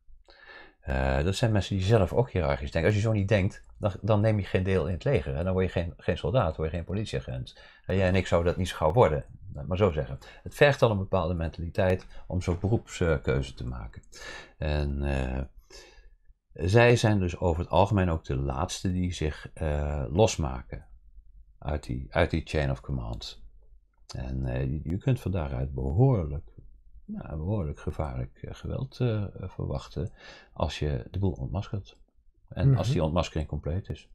Eh, dat zijn mensen die zelf ook hiërarchisch denken. Als je zo niet denkt, dan, dan neem je geen deel in het leger. dan word je geen, geen soldaat, word je geen politieagent. En jij en ik zouden dat niet zo gauw worden, maar zo zeggen. Het vergt al een bepaalde mentaliteit om zo'n beroepskeuze te maken. En eh, zij zijn dus over het algemeen ook de laatste die zich eh, losmaken uit die, uit die chain of command. En eh, je kunt van daaruit behoorlijk, nou, behoorlijk gevaarlijk eh, geweld verwachten als je de boel ontmaskert. En als mhm. die ontmaskering compleet is.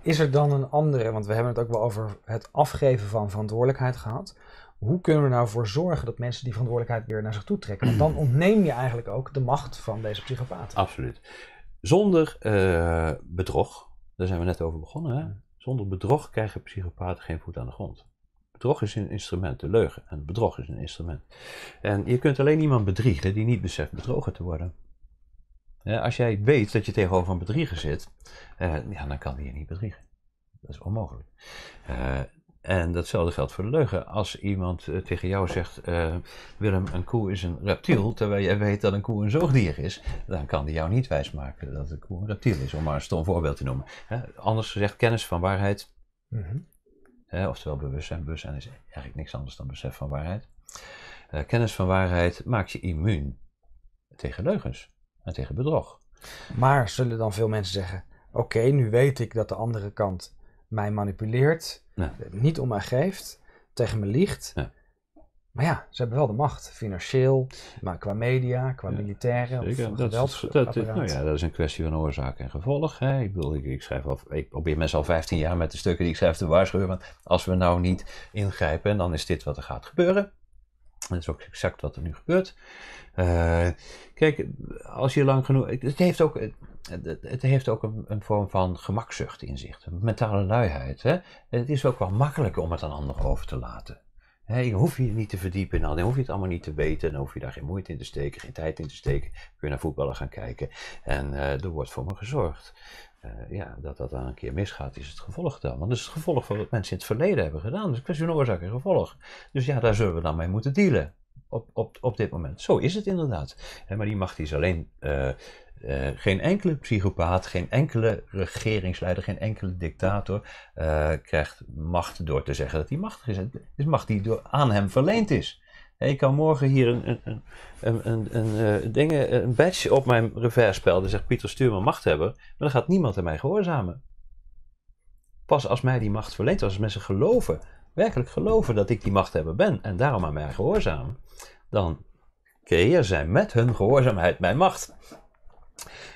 Is er dan een andere, want we hebben het ook wel over het afgeven van verantwoordelijkheid gehad hoe kunnen we er nou voor zorgen dat mensen die verantwoordelijkheid weer naar zich toe trekken? Want dan ontneem je eigenlijk ook de macht van deze psychopaten. Absoluut. Zonder eh, bedrog, daar zijn we net over begonnen, hè? zonder bedrog krijgen psychopaten geen voet aan de grond. Bedrog is een instrument, de leugen. En bedrog is een instrument. En je kunt alleen iemand bedriegen die niet beseft bedrogen te worden. als jij weet dat je tegenover een bedrieger zit, eh, ja, dan kan die je niet bedriegen. Dat is onmogelijk. Uh, en datzelfde geldt voor de leugen. Als iemand eh, tegen jou zegt: eh, Willem, een koe is een reptiel, terwijl jij weet dat een koe een zoogdier is, dan kan die jou niet wijsmaken dat een koe een reptiel is, om maar een stom voorbeeld te noemen. Anders gezegd, kennis van waarheid, mm oftewel bewustzijn. Bewustzijn is eigenlijk niks anders dan besef van waarheid. Eh, kennis van waarheid maakt je immuun tegen leugens en tegen bedrog. Maar zullen dan veel mensen zeggen: Oké, nu weet ik dat de andere kant mij manipuleert eh, niet om mij geeft, tegen me liegt. Maar ja, ze hebben wel de macht, financieel, maar qua media, qua ja, militairen. Dat, is, nou ja, dat is een kwestie van oorzaak en gevolg. Hè. Ik, ik, schrijf al, ik probeer mensen al 15 jaar met de stukken die ik schrijf te waarschuwen. Want als we nou niet ingrijpen, dan is dit wat er gaat gebeuren. Dat is ook exact wat er nu gebeurt. Eh, kijk, als je lang genoeg. Het heeft ook het heeft ook een, een, vorm van gemakzucht in zich, mentale luiheid. Hè? Het is ook wel makkelijker om het aan anderen over te laten. Hè, je hoeft je niet te verdiepen in al, dan hoef je het allemaal niet te weten, dan hoef je daar geen moeite in te steken, geen tijd in te steken. Kun je naar voetballen gaan kijken en eh, er wordt voor me gezorgd. Eh, ja, dat dat dan een keer misgaat, is het gevolg dan. Want dat is het gevolg van wat mensen in het verleden hebben gedaan. Dus kwestie van oorzaak en gevolg. Dus ja, daar zullen we dan mee moeten dealen. Op, op, op dit moment. Zo is het inderdaad. Hè, maar die macht is alleen eh, eh, geen enkele psychopaat, geen enkele regeringsleider, geen enkele dictator eh, krijgt macht door te zeggen dat hij machtig is. Het is macht die door, aan hem verleend is. Ik kan morgen hier een, een, een, een, eh, dingen, een badge op mijn revers spelden. zegt Pieter Stuurman machthebber. Maar dan gaat niemand aan mij gehoorzamen. Pas als mij die macht verleent als mensen geloven, werkelijk geloven dat ik die machthebber ben en daarom aan mij gehoorzamen, dan creëer zij met hun gehoorzaamheid mijn macht.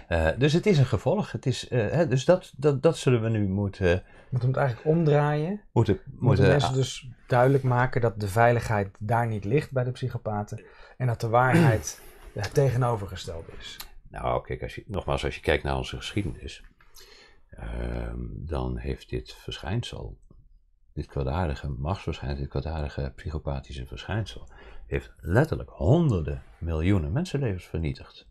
Eh, dus het is een gevolg. Het is, eh, hè, dus dat, dat, dat zullen we nu moeten. Moeten we het eigenlijk omdraaien? Moeten, moeten, mensen dus duidelijk maken dat de veiligheid daar niet ligt bij de psychopaten en dat de waarheid tegenovergesteld is. Nou, kijk, als je, nogmaals, als je kijkt naar onze geschiedenis, ehm, dan heeft dit verschijnsel, dit kwaadaardige machtsverschijnsel, dit kwaadaardige psychopathische verschijnsel, heeft letterlijk honderden miljoenen mensenlevens vernietigd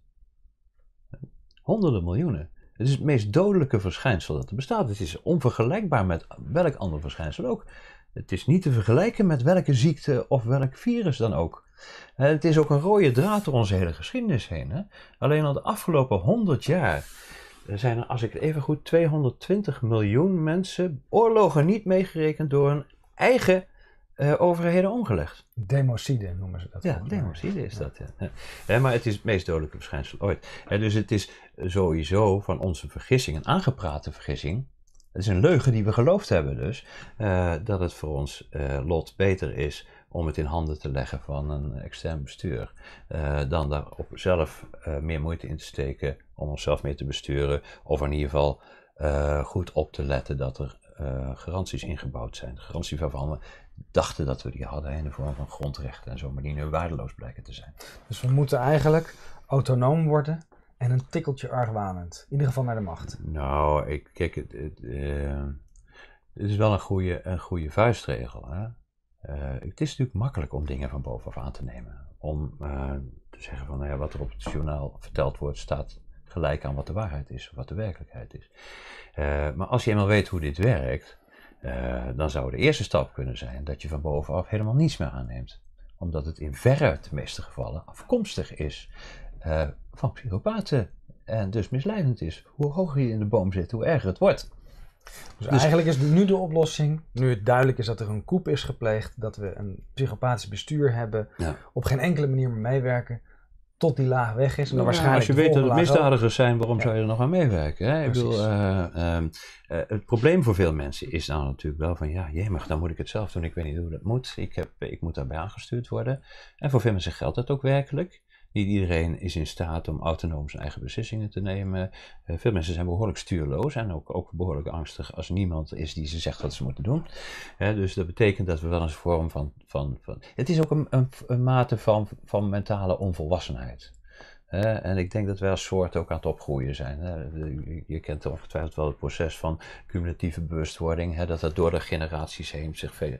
honderden miljoenen. Het is het meest dodelijke verschijnsel dat er bestaat. Het is onvergelijkbaar met welk ander verschijnsel ook. Het is niet te vergelijken met welke ziekte of welk virus dan ook. Eh, het is ook een rode draad door onze hele geschiedenis heen. Hè? Alleen al de afgelopen 100 jaar eh, zijn er, als ik het even goed, 220 miljoen mensen, oorlogen niet meegerekend, door hun eigen uh, eh, overheden omgelegd. Democide noemen ze dat. Ja, democide is dat. Ja. maar het is het meest dodelijke verschijnsel ooit. dus het is sowieso van onze vergissing, een aangeprate vergissing. Het is een leugen die we geloofd hebben dus, eh, dat het voor ons eh, lot beter is om het in handen te leggen van een extern bestuur. dan daar op zelf meer moeite in te steken om onszelf meer te besturen. Of in ieder geval goed op te letten dat er garanties ingebouwd zijn. Garantie waarvan we dachten dat we die hadden in de vorm van grondrechten en zo, maar die nu waardeloos blijken te zijn. Dus we moeten eigenlijk autonoom worden en een tikkeltje argwanend. In ieder geval naar de macht. Nou, ik, kijk, het, eh, is wel een goede, een goede vuistregel. Hè? Eh, het is natuurlijk makkelijk om dingen van bovenaf aan te nemen. Om eh, te zeggen van nou ja, wat er op het journaal verteld wordt staat gelijk aan wat de waarheid is, wat de werkelijkheid is. maar als je eenmaal weet hoe dit werkt, eh, dan zou de eerste stap kunnen zijn dat je van bovenaf helemaal niets meer aanneemt. Omdat het in verre de meeste gevallen afkomstig is eh, van psychopaten en dus misleidend is. Hoe hoger je in de boom zit, hoe erger het wordt. Dus, dus- eigenlijk is nu de oplossing, nu het duidelijk is dat er een koep is gepleegd, dat we een psychopathisch bestuur hebben, op geen enkele manier meer meewerken, tot die laag weg is. als je weet dat het misdadigers zijn, waarom zou je er nog aan meewerken? Hè? Ik bedoel, eh, ehm, eh, het probleem voor veel mensen is dan natuurlijk wel van ja, mag, dan moet ik het zelf doen. Ik weet niet hoe dat moet. Ik, heb, ik moet daarbij aangestuurd worden. En voor veel mensen geldt dat ook werkelijk. Niet iedereen is in staat om autonoom zijn eigen beslissingen te nemen. Eh, veel mensen zijn behoorlijk stuurloos en ook, ook behoorlijk angstig als niemand is die ze zegt wat ze moeten doen. dus dat betekent dat we wel een vorm van. van, van het is ook een, een, mate van, van mentale onvolwassenheid. en ik denk dat wij als soort ook aan het opgroeien zijn. je, kent ongetwijfeld wel het proces van cumulatieve bewustwording, dat dat door de generaties heen zich veel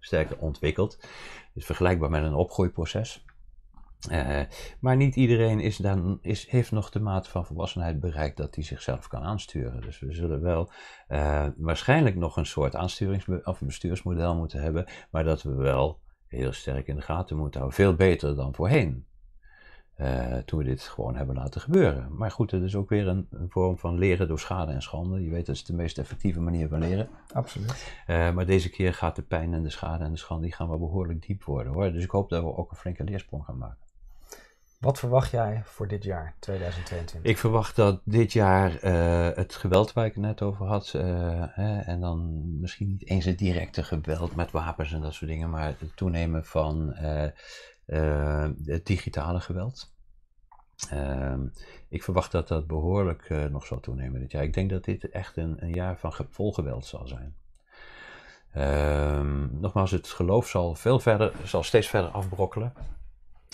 sterker ontwikkelt. Het is vergelijkbaar met een opgroeiproces. Eh, maar niet iedereen is dan, is, heeft nog de mate van volwassenheid bereikt dat hij zichzelf kan aansturen. Dus we zullen wel eh, waarschijnlijk nog een soort aansturings- of bestuursmodel moeten hebben, maar dat we wel heel sterk in de gaten moeten houden. Veel beter dan voorheen. Eh, toen we dit gewoon hebben laten gebeuren. Maar goed, het is ook weer een, vorm van leren door schade en schande. Je weet, dat is de meest effectieve manier van leren. Absoluut. maar deze keer gaat de pijn en de schade en de schande, die gaan wel behoorlijk diep worden hoor. Dus ik hoop dat we ook een flinke leersprong gaan maken. Wat verwacht jij voor dit jaar, 2022? Ik verwacht dat dit jaar eh, het geweld waar ik het net over had, eh, hè, en dan misschien niet eens het directe geweld met wapens en dat soort dingen, maar het toenemen van eh, het digitale geweld. Ehm, ik verwacht dat dat behoorlijk nog zal toenemen dit jaar. Ik denk dat dit echt een, een jaar van vol geweld zal zijn. Ehm, nogmaals, het geloof zal, veel verder, zal steeds verder afbrokkelen.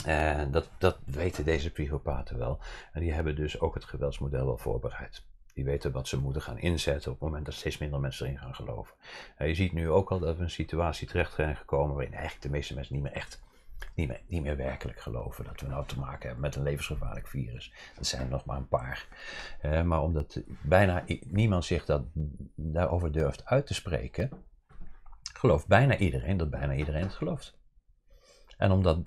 En eh, dat, dat weten deze psychopaten wel. En die hebben dus ook het geweldsmodel wel voorbereid. Die weten wat ze moeten gaan inzetten op het moment dat steeds minder mensen erin gaan geloven. Eh, je ziet nu ook al dat we een situatie terecht zijn gekomen waarin eigenlijk de meeste mensen niet meer echt, niet meer, niet meer werkelijk geloven dat we nou te maken hebben met een levensgevaarlijk virus. Dat zijn er nog maar een paar. Eh, maar omdat bijna niemand zich dat, daarover durft uit te spreken, gelooft bijna iedereen dat bijna iedereen het gelooft. En omdat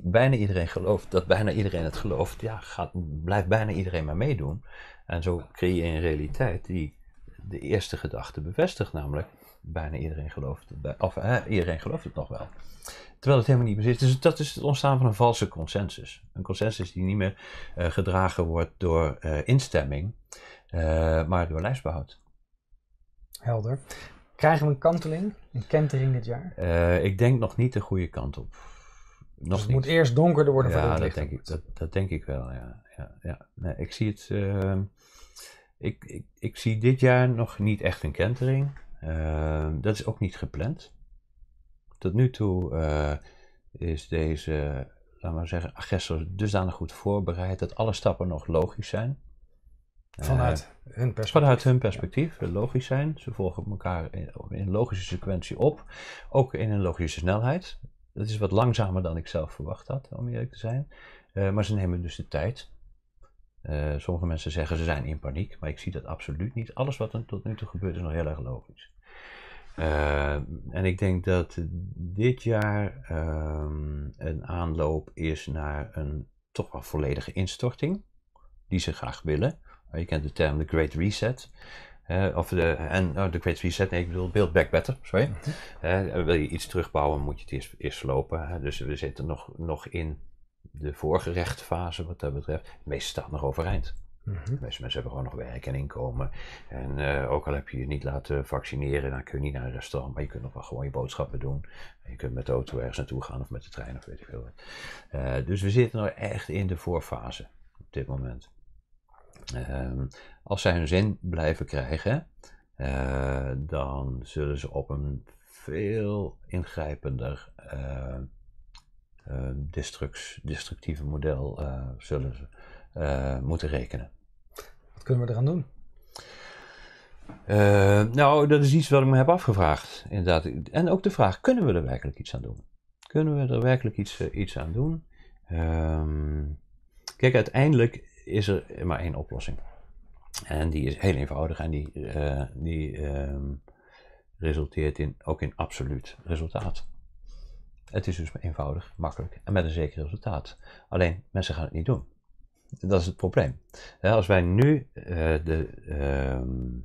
bijna iedereen gelooft, dat bijna iedereen het gelooft, ja, gaat, blijft bijna iedereen maar meedoen. En zo creëer je een realiteit die de eerste gedachte bevestigt, namelijk bijna iedereen gelooft het, of iedereen gelooft het nog wel. Terwijl het helemaal niet precies is. Dus dat is het ontstaan van een valse consensus. Een consensus die niet meer eh, gedragen wordt door eh, instemming, eh, maar door lijstbehoud. Helder. Krijgen we een kanteling, een kentering dit jaar? ik denk nog niet de goede kant op. Nog dus het moet eerst donkerder worden ja, voor dat denk ik. Dat, dat, denk ik wel, ja. ja, Nee, ik zie het... Ehm, ik, ik, ik, zie dit jaar nog niet echt een kentering. Ehm, dat is ook niet gepland. Tot nu toe eh, is deze, laten we zeggen, agressor dusdanig goed voorbereid dat alle stappen nog logisch zijn. Vanuit eh, hun perspectief. Vanuit hun perspectief, eh, logisch zijn. Ze volgen elkaar in, in, logische sequentie op, ook in een logische snelheid dat is wat langzamer dan ik zelf verwacht had, om eerlijk te zijn. Eh, maar ze nemen dus de tijd. Eh, sommige mensen zeggen ze zijn in paniek, maar ik zie dat absoluut niet. Alles wat er tot nu toe gebeurt is nog heel erg logisch. Eh, en ik denk dat dit jaar ehm, een aanloop is naar een toch wel volledige instorting, die ze graag willen. Je kent de term de Great Reset. Uh, of de, en oh, de kwestie reset, nee, ik bedoel build back better, sorry. Mhm. wil je iets terugbouwen, moet je het eerst, eerst slopen. Dus we zitten nog, nog in de voorgerecht fase wat dat betreft. Het meeste staat nog overeind. Mhm. De meeste mensen hebben gewoon nog werk en inkomen. En eh, ook al heb je je niet laten vaccineren, dan kun je niet naar een restaurant, maar je kunt nog wel gewoon je boodschappen doen. Je kunt met de auto ergens naartoe gaan of met de trein of weet ik veel wat. Eh, dus we zitten nog echt in de voorfase op dit moment. Ehm, als zij hun zin blijven krijgen, eh, dan zullen ze op een veel ingrijpender uh, destructieve model zullen moeten rekenen. Wat kunnen we eraan doen? nou, dat is iets wat ik me heb afgevraagd, inderdaad. En ook de vraag, kunnen we er werkelijk iets aan doen? Kunnen we er werkelijk iets, iets aan doen? Ehm, kijk, uiteindelijk is er maar één oplossing. En die is heel eenvoudig en die, eh, die ehm, resulteert in, ook in absoluut resultaat. Het is dus eenvoudig, makkelijk en met een zeker resultaat. Alleen mensen gaan het niet doen. Dat is het probleem. Als wij nu eh, de, ehm,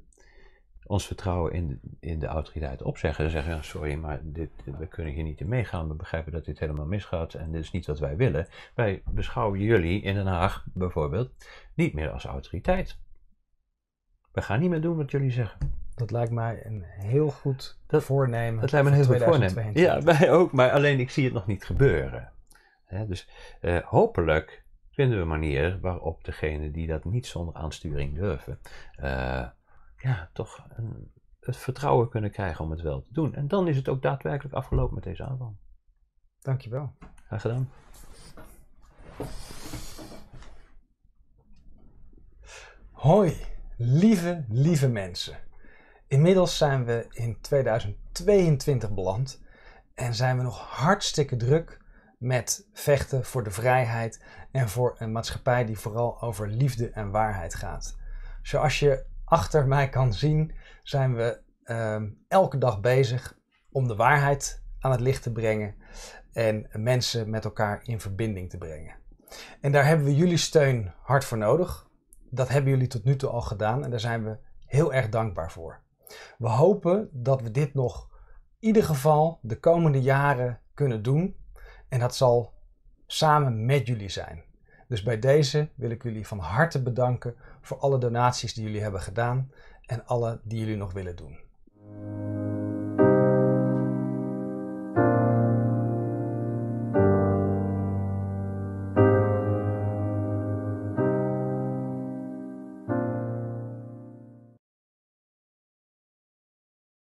ons vertrouwen in, in de autoriteit opzeggen en zeggen: Sorry, maar dit, we kunnen hier niet in meegaan. We begrijpen dat dit helemaal misgaat en dit is niet wat wij willen. Wij beschouwen jullie in Den Haag bijvoorbeeld niet meer als autoriteit we gaan niet meer doen wat jullie zeggen. Dat lijkt mij een heel goed voornemen. Dat lijkt me een heel goed voornemen. Ja, wij ook, maar alleen ik zie het nog niet gebeuren. dus eh, hopelijk vinden we een manier waarop degenen die dat niet zonder aansturing durven, eh, ja, toch een, het vertrouwen kunnen krijgen om het wel te doen. En dan is het ook daadwerkelijk afgelopen met deze aanval. Dankjewel. Graag gedaan. Hoi lieve, lieve mensen. Inmiddels zijn we in 2022 beland en zijn we nog hartstikke druk met vechten voor de vrijheid en voor een maatschappij die vooral over liefde en waarheid gaat. Zoals je achter mij kan zien, zijn we ehm, elke dag bezig om de waarheid aan het licht te brengen en mensen met elkaar in verbinding te brengen. En daar hebben we jullie steun hard voor nodig dat hebben jullie tot nu toe al gedaan en daar zijn we heel erg dankbaar voor. We hopen dat we dit nog in ieder geval de komende jaren kunnen doen en dat zal samen met jullie zijn. Dus bij deze wil ik jullie van harte bedanken voor alle donaties die jullie hebben gedaan en alle die jullie nog willen doen.